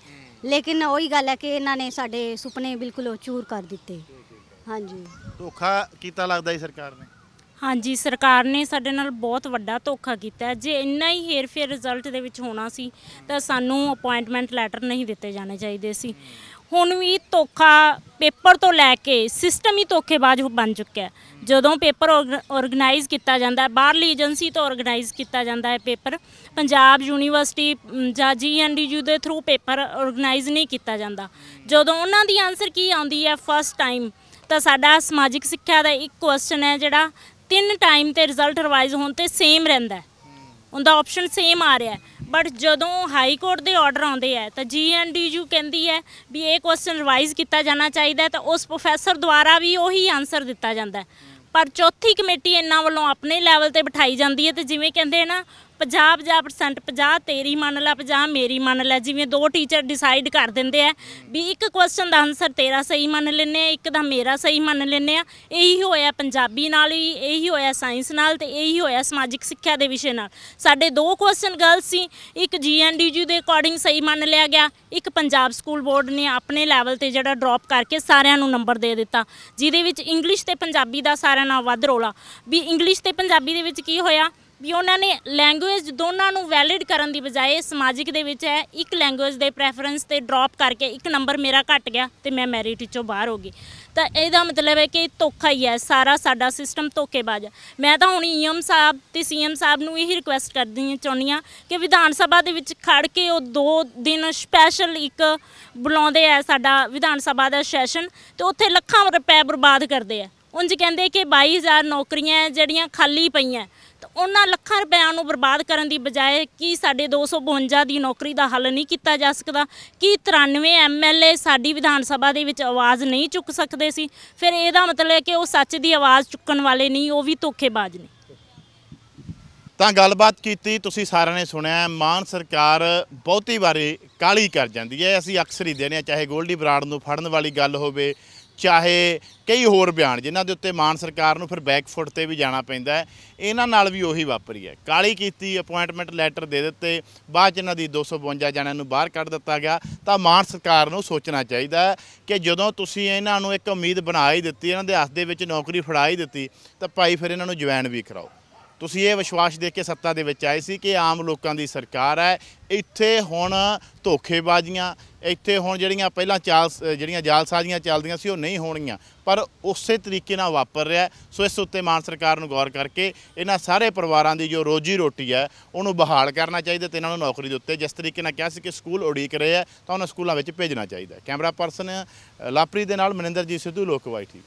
ਲੇਕਿਨ ਉਹੀ ਗੱਲ ਹੈ ਕਿ ਇਹਨਾਂ ਨੇ ਸਾਡੇ ਸੁਪਨੇ ਬਿਲਕੁਲ ਚੂਰ ਕਰ ਦਿੱਤੇ ਹਾਂਜੀ ਧੋਖਾ ਕੀਤਾ ਲੱਗਦਾ ਹੈ ਸਰਕਾਰ ਨੇ ਹਾਂਜੀ ਸਰਕਾਰ ਨੇ ਸਾਡੇ ਨਾਲ ਬਹੁਤ ਵੱਡਾ ਧੋਖਾ ਕੀਤਾ ਜੇ ਇੰਨਾ ਹੀ ਹੇਰ-ਫੇਰ ਰਿਜ਼ਲਟ ਦੇ ਵਿੱਚ ਹੋਣਾ ਸੀ ਤਾਂ ਸਾਨੂੰ ਅਪਾਇੰਟਮੈਂਟ ਲੈਟਰ ਨਹੀਂ ਦਿੱਤੇ ਜਾਣੇ ਚਾਹੀਦੇ ਸੀ ਹੁਣ ਵੀ ਧੋਖਾ ਪੇਪਰ ਤੋਂ ਲੈ ਕੇ ਸਿਸਟਮ ਹੀ ਧੋਖੇਬਾਜ਼ ਬਣ ਚੁੱਕਿਆ ਜਦੋਂ ਪੇਪਰ ਆਰਗੇਨਾਈਜ਼ ਕੀਤਾ ਜਾਂਦਾ ਹੈ ਬਾਹਰਲੀ ਏਜੰਸੀ ਤੋਂ ਆਰਗੇਨਾਈਜ਼ ਕੀਤਾ ਜਾਂਦਾ ਹੈ ਪੇਪਰ ਪੰਜਾਬ ਯੂਨੀਵਰਸਿਟੀ ਜਾਂ ਜੀਐਨਡੀਯੂ ਦੇ ਥਰੂ ਪੇਪਰ ਆਰਗੇਨਾਈਜ਼ ਨਹੀਂ ਕੀਤਾ ਜਾਂਦਾ ਜਦੋਂ ਉਹਨਾਂ ਦੀ ਆਨਸਰ ਕੀ ਆਉਂਦੀ ਹੈ ਫਸਟ ਟਾਈਮ ਤਾਂ ਸਾਡਾ ਸਮਾਜਿਕ ਸਿੱਖਿਆ ਦਾ ਇੱਕ ਕੁਐਸਚਨ ਹੈ ਜਿਹੜਾ ਤਿੰਨ ਟਾਈਮ ਤੇ ਰਿਜ਼ਲਟ ਰਿਵਾਈਜ਼ ਹੋਣ ਤੇ ਸੇਮ ਰਹਿੰਦਾ ਉਹਦਾ ਆਪਸ਼ਨ ਸੇਮ ਆ ਰਿਹਾ ਬਟ ਜਦੋਂ ਹਾਈ ਕੋਰਟ ਦੇ ਆਰਡਰ ਆਉਂਦੇ ਆ ਤਾਂ ਜੀਐਨਡੀਯੂ ਕਹਿੰਦੀ ਹੈ ਵੀ ਇਹ ਕੁਐਸਚਨ ਰਿਵਾਈਜ਼ ਕੀਤਾ ਜਾਣਾ ਚਾਹੀਦਾ ਤਾਂ ਉਸ ਪ੍ਰੋਫੈਸਰ ਦੁਆਰਾ ਵੀ ਉਹੀ ਆਨਸਰ ਦਿੱਤਾ ਜਾਂਦਾ ਪਰ ਚੌਥੀ ਕਮੇਟੀ ਇਹਨਾਂ ਵੱਲੋਂ ਆਪਣੇ ਲੈਵਲ ਤੇ ਬਿਠਾਈ ਜਾਂਦੀ ਹੈ ਤੇ ਜਿਵੇਂ ਕਹਿੰਦੇ ਨਾ ਜਾਂ 50% 50 ਤੇਰੀ ਮੰਨ ਲੈ ਪੰਜਾਬ ਮੇਰੀ ਮੰਨ ਲੈ ਜਿਵੇਂ ਦੋ ਟੀਚਰ ਡਿਸਾਈਡ ਕਰ ਦਿੰਦੇ ਆ ਵੀ ਇੱਕ ਕੁਐਸਚਨ ਦਾ ਆਨਸਰ ਤੇਰਾ ਸਹੀ ਮੰਨ ਲੈਨੇ ਆ ਇੱਕ ਦਾ ਮੇਰਾ ਸਹੀ ਮੰਨ ਲੈਨੇ ਆ ਇਹੀ ਹੋਇਆ ਪੰਜਾਬੀ ਨਾਲ ਹੀ ਇਹੀ ਹੋਇਆ ਸਾਇੰਸ ਨਾਲ ਤੇ ਇਹੀ ਹੋਇਆ ਸਮਾਜਿਕ ਸਿੱਖਿਆ ਦੇ ਵਿਸ਼ੇ ਨਾਲ ਸਾਡੇ ਦੋ ਕੁਐਸਚਨ ਗਲਤ ਸੀ ਇੱਕ ਜੀਐਨਡੀਯੂ ਦੇ ਅਕੋਰਡਿੰਗ ਸਹੀ ਮੰਨ ਲਿਆ ਗਿਆ ਇੱਕ ਪੰਜਾਬ ਸਕੂਲ ਬੋਰਡ ਨੇ ਆਪਣੇ ਲੈਵਲ ਤੇ ਜਿਹੜਾ ਡ੍ਰੌਪ ਕਰਕੇ ਸਾਰਿਆਂ ਨੂੰ ਨੰਬਰ ਦੇ ਦਿੱਤਾ ਜਿਹਦੇ ਵਿੱਚ ਇੰਗਲਿਸ਼ ਤੇ ਪੰਜਾਬੀ ਦਾ ਸਾਰਿਆਂ ਨਾਲੋਂ ਵੱਧ ਰੋਲਾ ਵੀ ਇੰਗਲਿਸ਼ ਤੇ ਪੰਜਾਬੀ ਦੇ ਵਿੱਚ ਕੀ ਹੋਇਆ ਵੀ ਉਹਨਾਂ ਨੇ ਲੈਂਗੁਏਜ ਦੋਨਾਂ ਨੂੰ ਵੈਲਿਡ ਕਰਨ ਦੀ ਬਜਾਏ ਸਮਾਜਿਕ ਦੇ ਵਿੱਚ ਹੈ ਇੱਕ ਲੈਂਗੁਏਜ ਦੇ ਪ੍ਰੈਫਰੈਂਸ ਤੇ ਡ੍ਰੌਪ ਕਰਕੇ ਇੱਕ ਨੰਬਰ ਮੇਰਾ ਘਟ ਗਿਆ ਤੇ ਮੈਂ ਮੈਰਿਟ ਵਿੱਚੋਂ ਬਾਹਰ ਹੋ ਗਈ ਤਾਂ ਇਹਦਾ ਮਤਲਬ ਹੈ ਕਿ ਧੋਖਾ ਹੀ ਹੈ ਸਾਰਾ ਸਾਡਾ ਸਿਸਟਮ ਧੋਖੇਬਾਜ਼ ਹੈ ਮੈਂ ਤਾਂ ਹੁਣ ਈਐਮ e ਸਾਹਿਬ ਤੇ ਸੀਐਮ ਸਾਹਿਬ ਨੂੰ ਇਹ ਰਿਕੁਐਸਟ ਕਰਦੀ ਹਾਂ ਚਾਹੁੰਦੀਆਂ ਕਿ ਵਿਧਾਨ ਸਭਾ ਦੇ ਵਿੱਚ ਖੜ ਕੇ ਉਹ ਦੋ ਦਿਨ ਸਪੈਸ਼ਲ ਇੱਕ ਬੁਲਾਉਂਦੇ ਆ ਸਾਡਾ ਵਿਧਾਨ ਸਭਾ ਦਾ ਸੈਸ਼ਨ ਤੇ ਉੱਥੇ ਲੱਖਾਂ ਰੁਪਏ ਬਰਬਾਦ ਕਰਦੇ ਆ ਉਂਝ ਕਹਿੰਦੇ ਕਿ 22000 ਨੌਕਰੀਆਂ ਜਿਹੜੀਆਂ ਖਾਲੀ ਪਈਆਂ ਤਾਂ ਉਹਨਾਂ ਲੱਖਾਂ ਰੁਪਿਆਂ ਨੂੰ ਬਰਬਾਦ ਕਰਨ ਦੀ ਬਜਾਏ ਕੀ ਸਾਡੇ 252 ਦੀ ਨੌਕਰੀ ਦਾ ਹੱਲ ਨਹੀਂ ਕੀਤਾ ਜਾ ਸਕਦਾ ਕੀ 93 ਐਮਐਲਏ ਸਾਡੀ ਵਿਧਾਨ ਸਭਾ ਦੇ ਵਿੱਚ ਆਵਾਜ਼ ਨਹੀਂ ਚੁੱਕ ਸਕਦੇ ਸੀ ਫਿਰ ਇਹਦਾ ਮਤਲਬ ਹੈ ਕਿ ਉਹ ਸੱਚ ਦੀ ਆਵਾਜ਼ ਚੁੱਕਣ ਵਾਲੇ ਨਹੀਂ ਉਹ ਵੀ ਧੋਖੇਬਾਜ਼ ਨੇ ਤਾਂ ਗੱਲਬਾਤ ਕੀਤੀ ਤੁਸੀਂ ਸਾਰਿਆਂ ਨੇ ਸੁਣਿਆ ਮਾਨ ਸਰਕਾਰ ਬਹੁਤੀ ਵਾਰੀ ਕਾਲੀ ਕਰ ਜਾਂਦੀ ਹੈ ਅਸੀਂ ਅਕਸਰ ਹੀ ਦੇਣਿਆ ਚਾਹੇ ਗੋਲਡੀ ਬਰਾੜ ਨੂੰ ਫੜਨ ਵਾਲੀ ਗੱਲ ਹੋਵੇ ਚਾਹੇ ਕਈ ਹੋਰ ਬਿਆਨ ਜਿਨ੍ਹਾਂ ਦੇ ਉੱਤੇ ਮਾਨ ਸਰਕਾਰ ਨੂੰ ਫਿਰ ਬੈਕਫੁੱਟ ਤੇ ਵੀ ਜਾਣਾ ਪੈਂਦਾ ਇਹਨਾਂ ਨਾਲ ਵੀ ਉਹੀ ਵਾਪਰੀ ਹੈ ਕਾਲੀ ਕੀਤੀ ਅਪਾਇੰਟਮੈਂਟ ਲੈਟਰ ਦੇ ਦਿੱਤੇ ਬਾਅਦ ਚ ਇਹਨਾਂ ਦੀ 252 ਜਣਿਆਂ ਨੂੰ ਬਾਹਰ ਕੱਢ ਦਿੱਤਾ ਗਿਆ ਤਾਂ ਮਾਨ ਸਰਕਾਰ ਨੂੰ ਸੋਚਣਾ ਚਾਹੀਦਾ ਹੈ ਕਿ ਜਦੋਂ ਤੁਸੀਂ ਇਹਨਾਂ ਨੂੰ ਇੱਕ ਉਮੀਦ ਬਣਾ ਹੀ ਦਿੱਤੀ ਇਹਨਾਂ ਦੇ ਹੱਥ ਦੇ ਵਿੱਚ ਨੌਕਰੀ ਫੜਾ ਹੀ ਦਿੱਤੀ ਤਾਂ ਭਾਈ ਫਿਰ ਇਹਨਾਂ ਨੂੰ ਜੁਆਇਨ ਵੀ ਕਰਾਓ ਤੁਸੀਂ ਇਹ ਵਿਸ਼ਵਾਸ ਦੇ ਕੇ ਸੱਤਾ ਦੇ ਵਿੱਚ ਆਏ ਸੀ ਕਿ ਆਮ ਲੋਕਾਂ ਦੀ ਸਰਕਾਰ ਹੈ ਇੱਥੇ ਹੁਣ ਧੋਖੇਬਾਜ਼ੀਆਂ ਇੱਥੇ ਹੁਣ ਜਿਹੜੀਆਂ ਪਹਿਲਾਂ ਚਾਲ ਜਿਹੜੀਆਂ ਜਾਲਸਾਜ਼ੀਆਂ ਚੱਲਦੀਆਂ ਸੀ ਉਹ ਨਹੀਂ ਹੋਣਗੀਆਂ ਪਰ ਉਸੇ ਤਰੀਕੇ ਨਾਲ ਵਾਪਰ ਰਿਹਾ ਸੋ ਇਸ ਉੱਤੇ ਮਾਨ ਸਰਕਾਰ ਨੂੰ ਗੌਰ ਕਰਕੇ ਇਹਨਾਂ ਸਾਰੇ ਪਰਿਵਾਰਾਂ ਦੀ ਜੋ ਰੋਜੀ ਰੋਟੀ ਹੈ ਉਹਨੂੰ ਬਹਾਲ ਕਰਨਾ ਚਾਹੀਦਾ ਤੇ ਇਹਨਾਂ ਨੂੰ ਨੌਕਰੀ ਦੇ ਉੱਤੇ ਜਿਸ ਤਰੀਕੇ ਨਾਲ ਕਿਹਾ ਸੀ ਕਿ ਸਕੂਲ ਉਡੀਕ ਰਹੇ ਆ ਤਾਂ ਉਹਨਾਂ ਸਕੂਲਾਂ ਵਿੱਚ ਭੇਜਣਾ ਚਾਹੀਦਾ ਕੈਮਰਾ ਪਰਸਨ ਲਾਪਰੀ ਦੇ ਨਾਲ ਮਨਿੰਦਰਜੀਤ ਸਿੱਧੂ ਲੋਕਵਾਈ ਟੀਵੀ